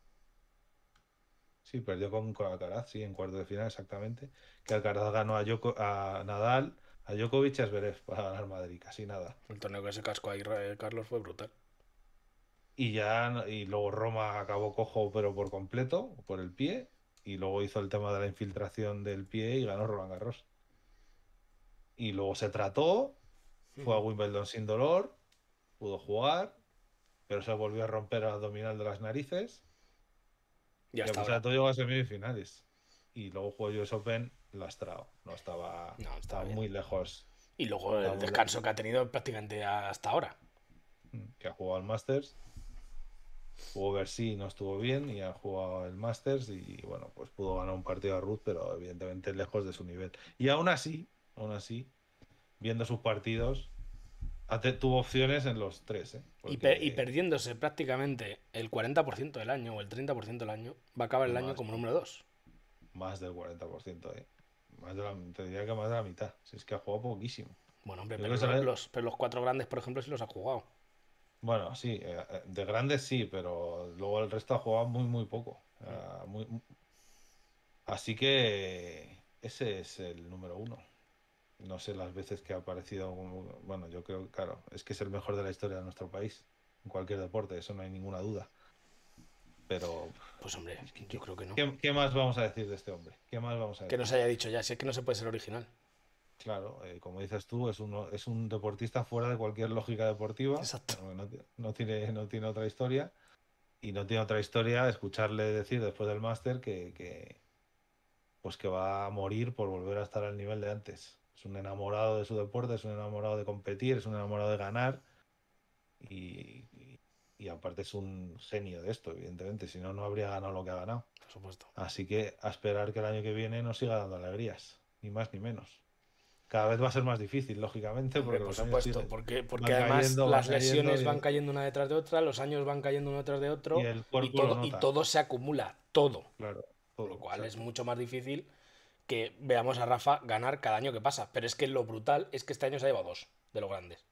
Sí, perdió con, Alcaraz, sí, en cuarto de final exactamente. Que Alcaraz ganó a, a Nadal a Djokovic y a para ganar Madrid, casi nada. El torneo que se cascó ahí, eh, Carlos, fue brutal. Y ya, y luego Roma acabó cojo, pero por completo, por el pie. Y luego hizo el tema de la infiltración del pie y ganó Roland Garros. Y luego se trató, fue a Wimbledon sin dolor, pudo jugar, pero se volvió a romper el abdominal de las narices. Ya y a sea, todo llegó a semifinales y luego jugó US Open lastrado. No estaba, estaba muy lejos. Y luego el descanso que ha tenido prácticamente hasta ahora. Mm, que ha jugado al Masters. Jugó y no estuvo bien y ha jugado el Masters y bueno, pues pudo ganar un partido a Ruth, pero evidentemente lejos de su nivel. Y aún así, aún así, viendo sus partidos, tuvo opciones en los tres. ¿eh? Y, perdiéndose prácticamente el 40% del año o el 30% del año, va a acabar el año como número dos más del 40%, eh. Más de la, te diría que más de la mitad. Si es que ha jugado poquísimo. Bueno, hombre, pero, los, cuatro grandes, por ejemplo, sí los ha jugado. Bueno, sí, eh, eh, de grandes sí, pero luego el resto ha jugado muy, muy poco. Ah, así que ese es el número uno. No sé las veces que ha aparecido. Bueno, yo creo, claro, es que es el mejor de la historia de nuestro país, en cualquier deporte, eso no hay ninguna duda. Pero. Pues hombre, yo creo que no. ¿Qué, más vamos a decir de este hombre? ¿Qué más vamos a decir? Que nos haya dicho ya, si es que no se puede ser original. Claro, eh, como dices tú, es, uno, es un deportista fuera de cualquier lógica deportiva. Exacto. No, tiene, no tiene otra historia. Y no tiene otra historia escucharle decir después del máster que, que, pues que va a morir por volver a estar al nivel de antes. Es un enamorado de su deporte, es un enamorado de competir, es un enamorado de ganar. Y, y aparte es un genio de esto, evidentemente, si no, no habría ganado lo que ha ganado. Por supuesto. Así que a esperar que el año que viene nos siga dando alegrías, ni más ni menos. Cada vez va a ser más difícil, lógicamente, porque, porque, además las lesiones van cayendo una detrás de otra, los años van cayendo uno detrás de otro y, todo, se acumula, todo. Claro, lo cual es mucho más difícil que veamos a Rafa ganar cada año que pasa. Pero es que lo brutal es que este año se ha llevado dos de los grandes.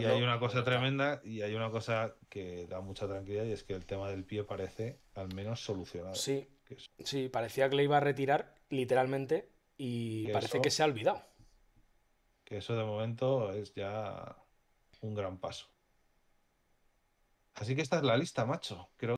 Y hay una cosa tremenda y hay una cosa que da mucha tranquilidad y es que el tema del pie parece al menos solucionado. Sí, sí parecía que le iba a retirar literalmente y parece que se ha olvidado. Que eso de momento es ya un gran paso. Así que esta es la lista, macho. Creo